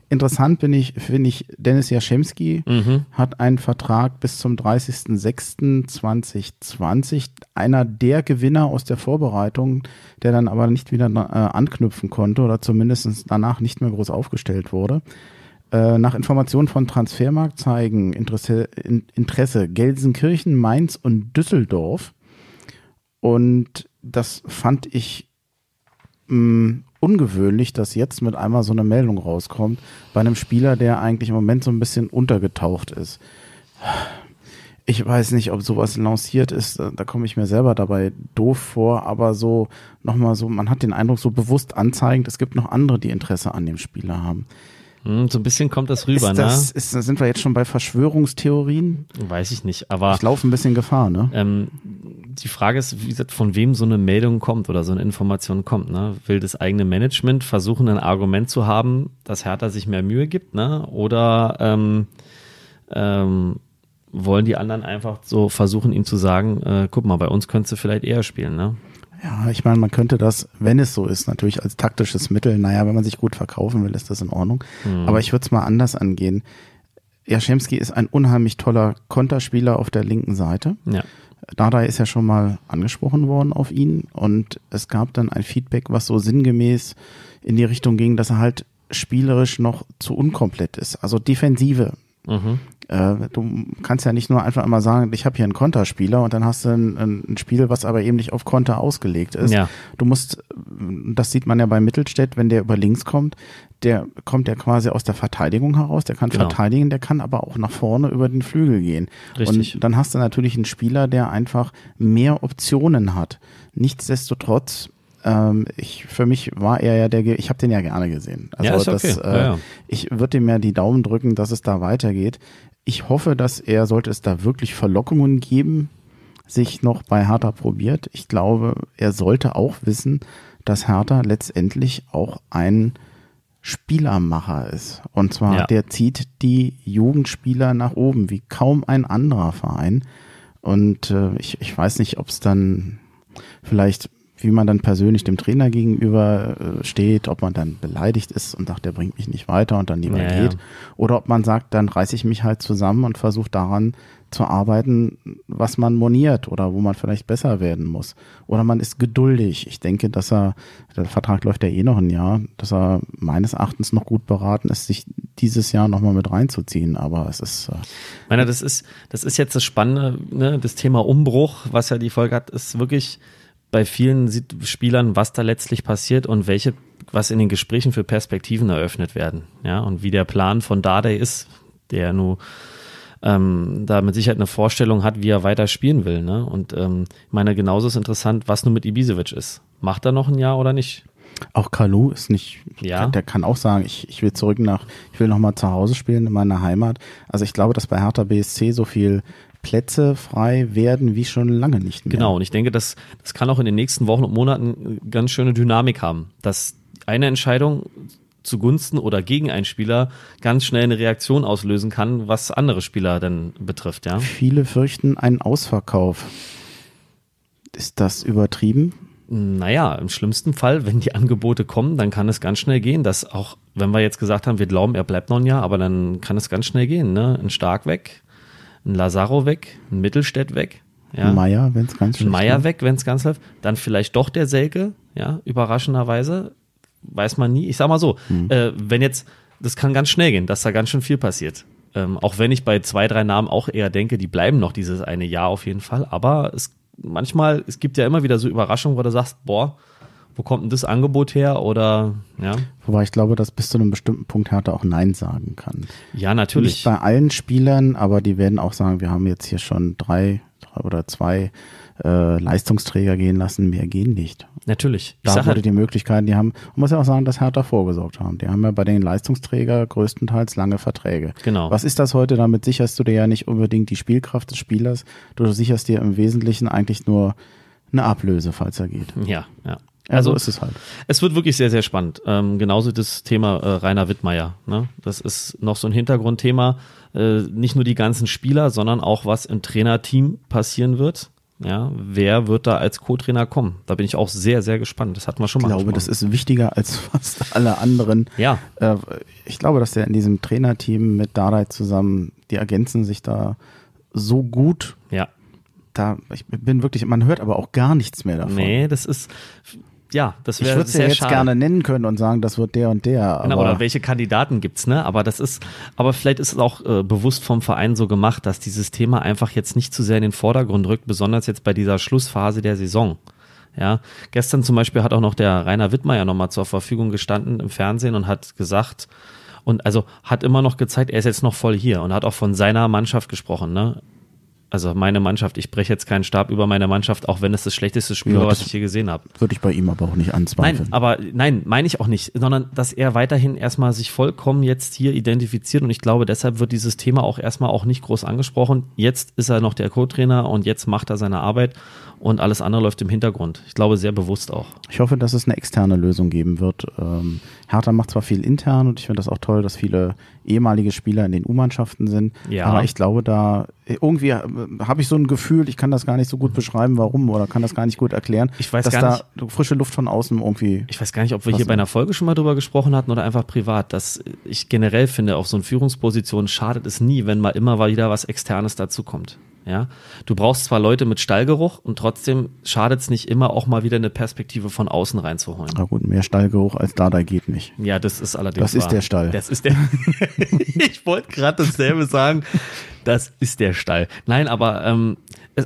Speaker 1: Interessant bin ich, finde ich, Dennis Jaschemski mhm. hat einen Vertrag bis zum 30.06.2020. Einer der Gewinner aus der Vorbereitung, der dann aber nicht wieder äh, anknüpfen konnte oder zumindest danach nicht mehr groß aufgestellt wurde. Äh, nach Informationen von Transfermarkt zeigen Interesse, in, Interesse Gelsenkirchen, Mainz und Düsseldorf. Und das fand ich mh, mm, ungewöhnlich, dass jetzt mit einmal so eine Meldung rauskommt bei einem Spieler, der eigentlich im Moment so ein bisschen untergetaucht ist. Ich weiß nicht, ob sowas lanciert ist, da komme ich mir selber dabei doof vor, aber so nochmal so, man hat den Eindruck so bewusst anzeigend, es gibt noch andere, die Interesse an dem Spieler haben. Hm, so ein bisschen
Speaker 2: kommt das rüber, ist das,
Speaker 1: ne? Ist, sind wir jetzt schon bei Verschwörungstheorien?
Speaker 2: Weiß ich nicht, aber. Ich laufe ein bisschen Gefahr, ne? Ähm, die Frage ist, wie gesagt, von wem so eine Meldung kommt oder so eine Information kommt. Ne? Will das eigene Management versuchen, ein Argument zu haben, dass Hertha sich mehr Mühe gibt? Ne? Oder ähm, ähm, wollen die anderen einfach so versuchen, ihm zu sagen, äh, guck mal, bei uns könntest du vielleicht eher spielen? Ne?
Speaker 1: Ja, ich meine, man könnte das, wenn es so ist, natürlich als taktisches Mittel, naja, wenn man sich gut verkaufen will, ist das in Ordnung. Mhm. Aber ich würde es mal anders angehen. Jaschemski ist ein unheimlich toller Konterspieler auf der linken Seite. Ja Dardai ist ja schon mal angesprochen worden auf ihn und es gab dann ein Feedback, was so sinngemäß in die Richtung ging, dass er halt spielerisch noch zu unkomplett ist. Also Defensive Mhm. Äh, du kannst ja nicht nur einfach immer sagen, ich habe hier einen Konterspieler und dann hast du ein, ein, Spiel, was aber eben nicht auf Konter ausgelegt ist. Ja. Du musst, das sieht man ja bei Mittelstädt, wenn der über links kommt, der kommt ja quasi aus der Verteidigung heraus, der kann genau. verteidigen, der kann aber auch nach vorne über den Flügel gehen. Richtig. Und dann hast du natürlich einen Spieler, der einfach mehr Optionen hat. Nichtsdestotrotz ähm, ich, für mich war er ja der, ich habe den ja gerne gesehen. Also ja, ist okay. das, äh, ja, ja. ich würde ihm ja die Daumen drücken, dass es da weitergeht. Ich hoffe, dass er, sollte es da wirklich Verlockungen geben, sich noch bei Hertha probiert. Ich glaube, er sollte auch wissen, dass Hertha letztendlich auch ein Spielermacher ist. Und zwar, ja. der zieht die Jugendspieler nach oben, wie kaum ein anderer Verein. Und äh, ich, ich weiß nicht, ob es dann vielleicht wie man dann persönlich dem Trainer gegenüber äh, steht, ob man dann beleidigt ist und sagt, der bringt mich nicht weiter und dann lieber ja, geht. Oder ob man sagt, dann reiße ich mich halt zusammen und versuche daran zu arbeiten, was man moniert oder wo man vielleicht besser werden muss. Oder man ist geduldig. Ich denke, dass er, der Vertrag läuft ja eh noch ein Jahr, dass er meines Erachtens noch gut beraten ist, sich dieses Jahr nochmal mit reinzuziehen. Aber es ist. Äh
Speaker 2: meine, das ist, das ist jetzt das Spannende, ne? das Thema Umbruch, was ja die Folge hat, ist wirklich bei vielen Spielern, was da letztlich passiert und welche, was in den Gesprächen für Perspektiven eröffnet werden. Ja, und wie der Plan von Dade ist, der nur ähm, da mit Sicherheit eine Vorstellung hat, wie er weiter spielen will. Ne? Und ähm, ich meine, genauso ist interessant, was nun mit Ibisevic ist. Macht er noch ein Jahr oder
Speaker 1: nicht? Auch Kalu ist nicht, ja. der kann auch sagen, ich, ich will zurück nach, ich will nochmal zu Hause spielen in meiner Heimat. Also ich glaube, dass bei Hertha BSC so viel Plätze frei werden wie schon lange nicht mehr. Genau, und
Speaker 2: ich denke, das, das kann auch in den nächsten Wochen und Monaten äh, ganz schöne Dynamik haben, dass eine Entscheidung zugunsten oder gegen einen Spieler ganz schnell eine Reaktion auslösen kann, was andere Spieler dann betrifft. Ja?
Speaker 1: Viele fürchten einen Ausverkauf. Ist das übertrieben?
Speaker 2: Naja, im schlimmsten Fall, wenn die Angebote kommen, dann kann es ganz schnell gehen, dass auch, wenn wir jetzt gesagt haben, wir glauben, er bleibt noch ein Jahr, aber dann kann es ganz schnell gehen, ne? Ein Stark weg, ein Lazaro weg, ein Mittelstädt weg.
Speaker 1: Ja. Meier, wenn es ganz schlecht Meier
Speaker 2: weg, wenn es ganz läuft. Dann vielleicht doch der Selke, ja, überraschenderweise. Weiß man nie. Ich sag mal so, mhm. äh, wenn jetzt, das kann ganz schnell gehen, dass da ganz schön viel passiert. Ähm, auch wenn ich bei zwei, drei Namen auch eher denke, die bleiben noch dieses eine Jahr auf jeden Fall. Aber es manchmal, es gibt ja immer wieder so Überraschungen, wo du sagst, boah, wo kommt denn das
Speaker 1: Angebot her oder ja. Wobei ich glaube, dass bis zu einem bestimmten Punkt Hertha auch Nein sagen kann. Ja, natürlich. Nicht bei allen Spielern, aber die werden auch sagen, wir haben jetzt hier schon drei, drei oder zwei äh, Leistungsträger gehen lassen, mehr gehen nicht. Natürlich. Ich da wurde halt. die Möglichkeiten, die haben, man muss ja auch sagen, dass Hertha vorgesorgt haben. Die haben ja bei den Leistungsträgern größtenteils lange Verträge. Genau. Was ist das heute? Damit sicherst du dir ja nicht unbedingt die Spielkraft des Spielers, du sicherst dir im Wesentlichen eigentlich nur eine Ablöse, falls er geht. Ja, ja. Also so ist es halt.
Speaker 2: Es wird wirklich sehr, sehr spannend. Ähm, genauso das Thema äh, Rainer Wittmeier. Ne? Das ist noch so ein Hintergrundthema. Äh, nicht nur die ganzen Spieler, sondern auch, was im Trainerteam passieren wird. Ja, wer wird da als Co-Trainer kommen? Da bin ich auch sehr, sehr gespannt. Das hatten wir schon mal. Ich glaube, das ist
Speaker 1: wichtiger als fast alle anderen. Ja. Äh, ich glaube, dass der in diesem Trainerteam mit Dardai zusammen, die ergänzen sich da so gut. Ja. Da, ich bin wirklich, man hört aber auch gar nichts mehr davon. Nee, das ist, ja, das wäre sehr Ich würde ja jetzt gerne nennen können und sagen, das wird der und der. Genau, aber Genau, oder welche Kandidaten gibt's, ne? Aber das ist,
Speaker 2: aber vielleicht ist es auch äh, bewusst vom Verein so gemacht, dass dieses Thema einfach jetzt nicht zu sehr in den Vordergrund rückt, besonders jetzt bei dieser Schlussphase der Saison. Ja, gestern zum Beispiel hat auch noch der Rainer Wittmeier nochmal zur Verfügung gestanden im Fernsehen und hat gesagt, und also hat immer noch gezeigt, er ist jetzt noch voll hier und hat auch von seiner Mannschaft gesprochen, ne? Also meine Mannschaft, ich breche jetzt keinen Stab über meine Mannschaft, auch wenn es das schlechteste Spiel ja, war, was ich hier gesehen habe.
Speaker 1: Würde ich bei ihm aber auch nicht anzweifeln. Nein,
Speaker 2: aber nein, meine ich auch nicht, sondern dass er weiterhin erstmal sich vollkommen jetzt hier identifiziert und ich glaube, deshalb wird dieses Thema auch erstmal auch nicht groß angesprochen. Jetzt ist er noch der Co-Trainer und jetzt macht er seine Arbeit und alles andere läuft im Hintergrund. Ich glaube, sehr bewusst auch.
Speaker 1: Ich hoffe, dass es eine externe Lösung geben wird. Ähm, Hertha macht zwar viel intern und ich finde das auch toll, dass viele ehemalige Spieler in den U-Mannschaften sind, ja. aber ich glaube, da irgendwie äh, habe ich so ein Gefühl, ich kann das gar nicht so gut beschreiben, warum oder kann das gar nicht gut erklären, ich weiß dass gar da nicht, frische Luft von außen irgendwie. Ich
Speaker 2: weiß gar nicht, ob wir hier bei einer Folge schon mal drüber gesprochen hatten oder einfach privat, dass ich generell finde, auf so einen Führungsposition schadet es nie, wenn mal immer wieder was Externes dazu kommt. Ja? Du brauchst zwar Leute mit Stallgeruch und trotzdem schadet es nicht immer, auch mal wieder eine Perspektive von außen reinzuholen.
Speaker 1: Na gut, mehr Stallgeruch als da, da geht nicht.
Speaker 2: Ja, das ist allerdings. Das wahr. ist der Stall. Das ist der. ich wollte gerade dasselbe sagen. Das ist der Stall. Nein, aber ähm,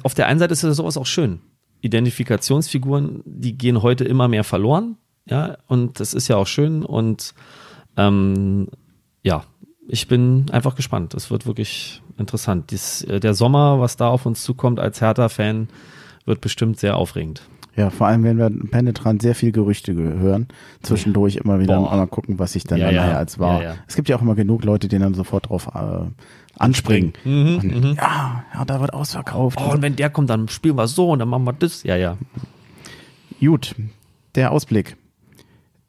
Speaker 2: auf der einen Seite ist sowas auch schön. Identifikationsfiguren, die gehen heute immer mehr verloren. Ja, und das ist ja auch schön und ähm, ja, ich bin einfach gespannt. Es wird wirklich interessant. Dies, äh, der Sommer, was da auf uns zukommt als Hertha-Fan, wird bestimmt sehr aufregend.
Speaker 1: Ja, vor allem werden wir penetrant sehr viel Gerüchte hören. Zwischendurch immer wieder Boah. mal gucken, was sich dann, ja, dann ja. als wahr. Ja, es gibt ja auch immer genug Leute, die dann sofort drauf äh, anspringen. Mhm, mhm und, mhm. Ja, ja, da wird ausverkauft. Oh, und wenn der
Speaker 2: kommt, dann spielen wir so und dann machen wir das. Ja, ja.
Speaker 1: Gut, der Ausblick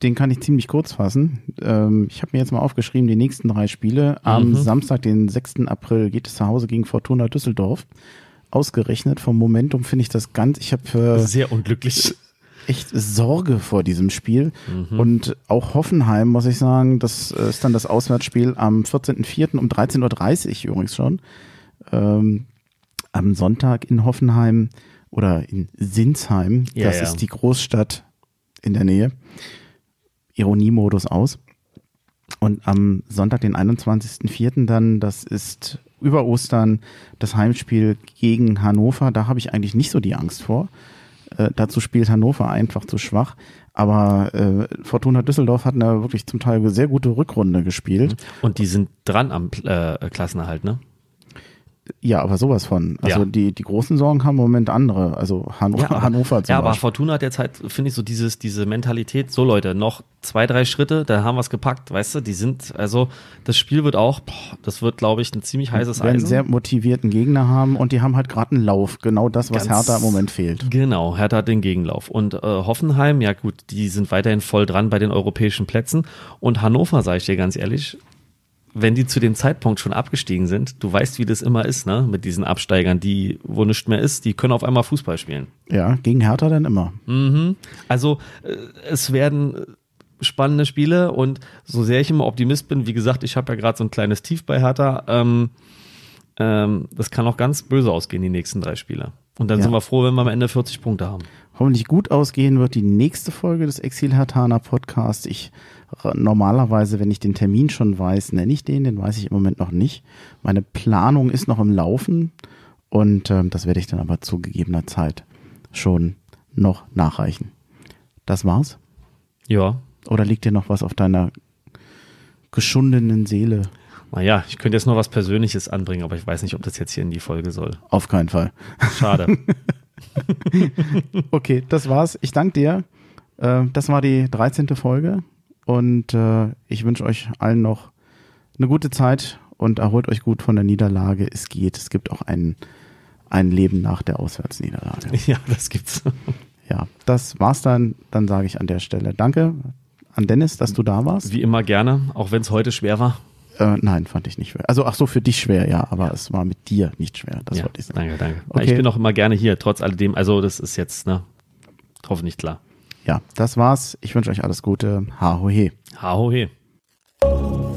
Speaker 1: den kann ich ziemlich kurz fassen. Ähm, ich habe mir jetzt mal aufgeschrieben, die nächsten drei Spiele. Am mhm. Samstag, den 6. April, geht es zu Hause gegen Fortuna Düsseldorf. Ausgerechnet vom Momentum finde ich das ganz, ich habe... Äh, Sehr unglücklich. Äh, echt Sorge vor diesem Spiel. Mhm. Und auch Hoffenheim, muss ich sagen, das äh, ist dann das Auswärtsspiel am 14.04. um 13.30 Uhr übrigens schon. Ähm, am Sonntag in Hoffenheim oder in Sinsheim. Ja, das ja. ist die Großstadt in der Nähe. Ironiemodus aus. Und am Sonntag, den 21.04. dann, das ist über Ostern, das Heimspiel gegen Hannover. Da habe ich eigentlich nicht so die Angst vor. Äh, dazu spielt Hannover einfach zu schwach. Aber äh, Fortuna Düsseldorf hat eine wirklich zum Teil sehr gute Rückrunde gespielt. Und die sind
Speaker 2: dran am äh, Klassenerhalt, ne?
Speaker 1: Ja, aber sowas von. Also ja. die, die großen Sorgen haben im Moment andere. Also Han ja, Hannover zum Ja, Beispiel. aber
Speaker 2: Fortuna hat jetzt halt, finde ich, so dieses, diese Mentalität, so Leute, noch zwei, drei Schritte, da haben wir es gepackt, weißt du, die sind, also das Spiel wird auch, boah, das wird, glaube ich, ein ziemlich
Speaker 1: heißes Eisen. Die Werden sehr motivierten Gegner haben und die haben halt gerade einen Lauf, genau das, was Ganz, Hertha im Moment
Speaker 2: fehlt. Genau, Hertha hat den Gegenlauf. Und äh, Hoffenheim, ja gut, die sind weiterhin voll dran bei den europäischen Plätzen. Und Hannover, sage ich dir ganz ehrlich, wenn die zu dem Zeitpunkt schon abgestiegen sind, du weißt, wie das immer ist, ne, mit diesen Absteigern, die, wo nichts mehr ist, die können auf einmal Fußball spielen.
Speaker 1: Ja, gegen Hertha dann immer. Mhm. Also, äh,
Speaker 2: es werden spannende Spiele und so sehr ich immer Optimist bin, wie gesagt, ich habe ja gerade so ein kleines Tief bei Hertha, ähm, ähm, das kann auch ganz böse ausgehen, die nächsten drei Spiele. Und dann ja. sind wir froh, wenn wir am Ende 40 Punkte haben.
Speaker 1: Hoffentlich gut ausgehen wird die nächste Folge des Exil hertaner Podcasts. Ich normalerweise, wenn ich den Termin schon weiß, nenne ich den, den weiß ich im Moment noch nicht. Meine Planung ist noch im Laufen und ähm, das werde ich dann aber zu gegebener Zeit schon noch nachreichen. Das war's? Ja. Oder liegt dir noch was auf deiner geschundenen Seele?
Speaker 2: Naja, ich könnte jetzt noch was Persönliches anbringen, aber ich weiß nicht, ob das jetzt hier in die Folge soll. Auf keinen Fall. Schade.
Speaker 1: okay, das war's. Ich danke dir. Äh, das war die 13. Folge und äh, ich wünsche euch allen noch eine gute Zeit und erholt euch gut von der Niederlage. Es geht. Es gibt auch einen ein Leben nach der Auswärtsniederlage.
Speaker 2: Ja, das gibt's.
Speaker 1: Ja, das war's dann. Dann sage ich an der Stelle Danke an Dennis, dass du da warst.
Speaker 2: Wie immer gerne, auch wenn es heute schwer war.
Speaker 1: Äh, nein, fand ich nicht schwer. Also ach so, für dich schwer, ja, aber ja. es war mit dir nicht schwer. Das ja, wollte ich sagen. Danke, danke. Okay. Ich bin auch
Speaker 2: immer gerne hier, trotz alledem. Also das ist jetzt, ne, hoffentlich klar
Speaker 1: ja, das war's. Ich wünsche euch alles Gute. Ha ho he.
Speaker 2: Ha ho he.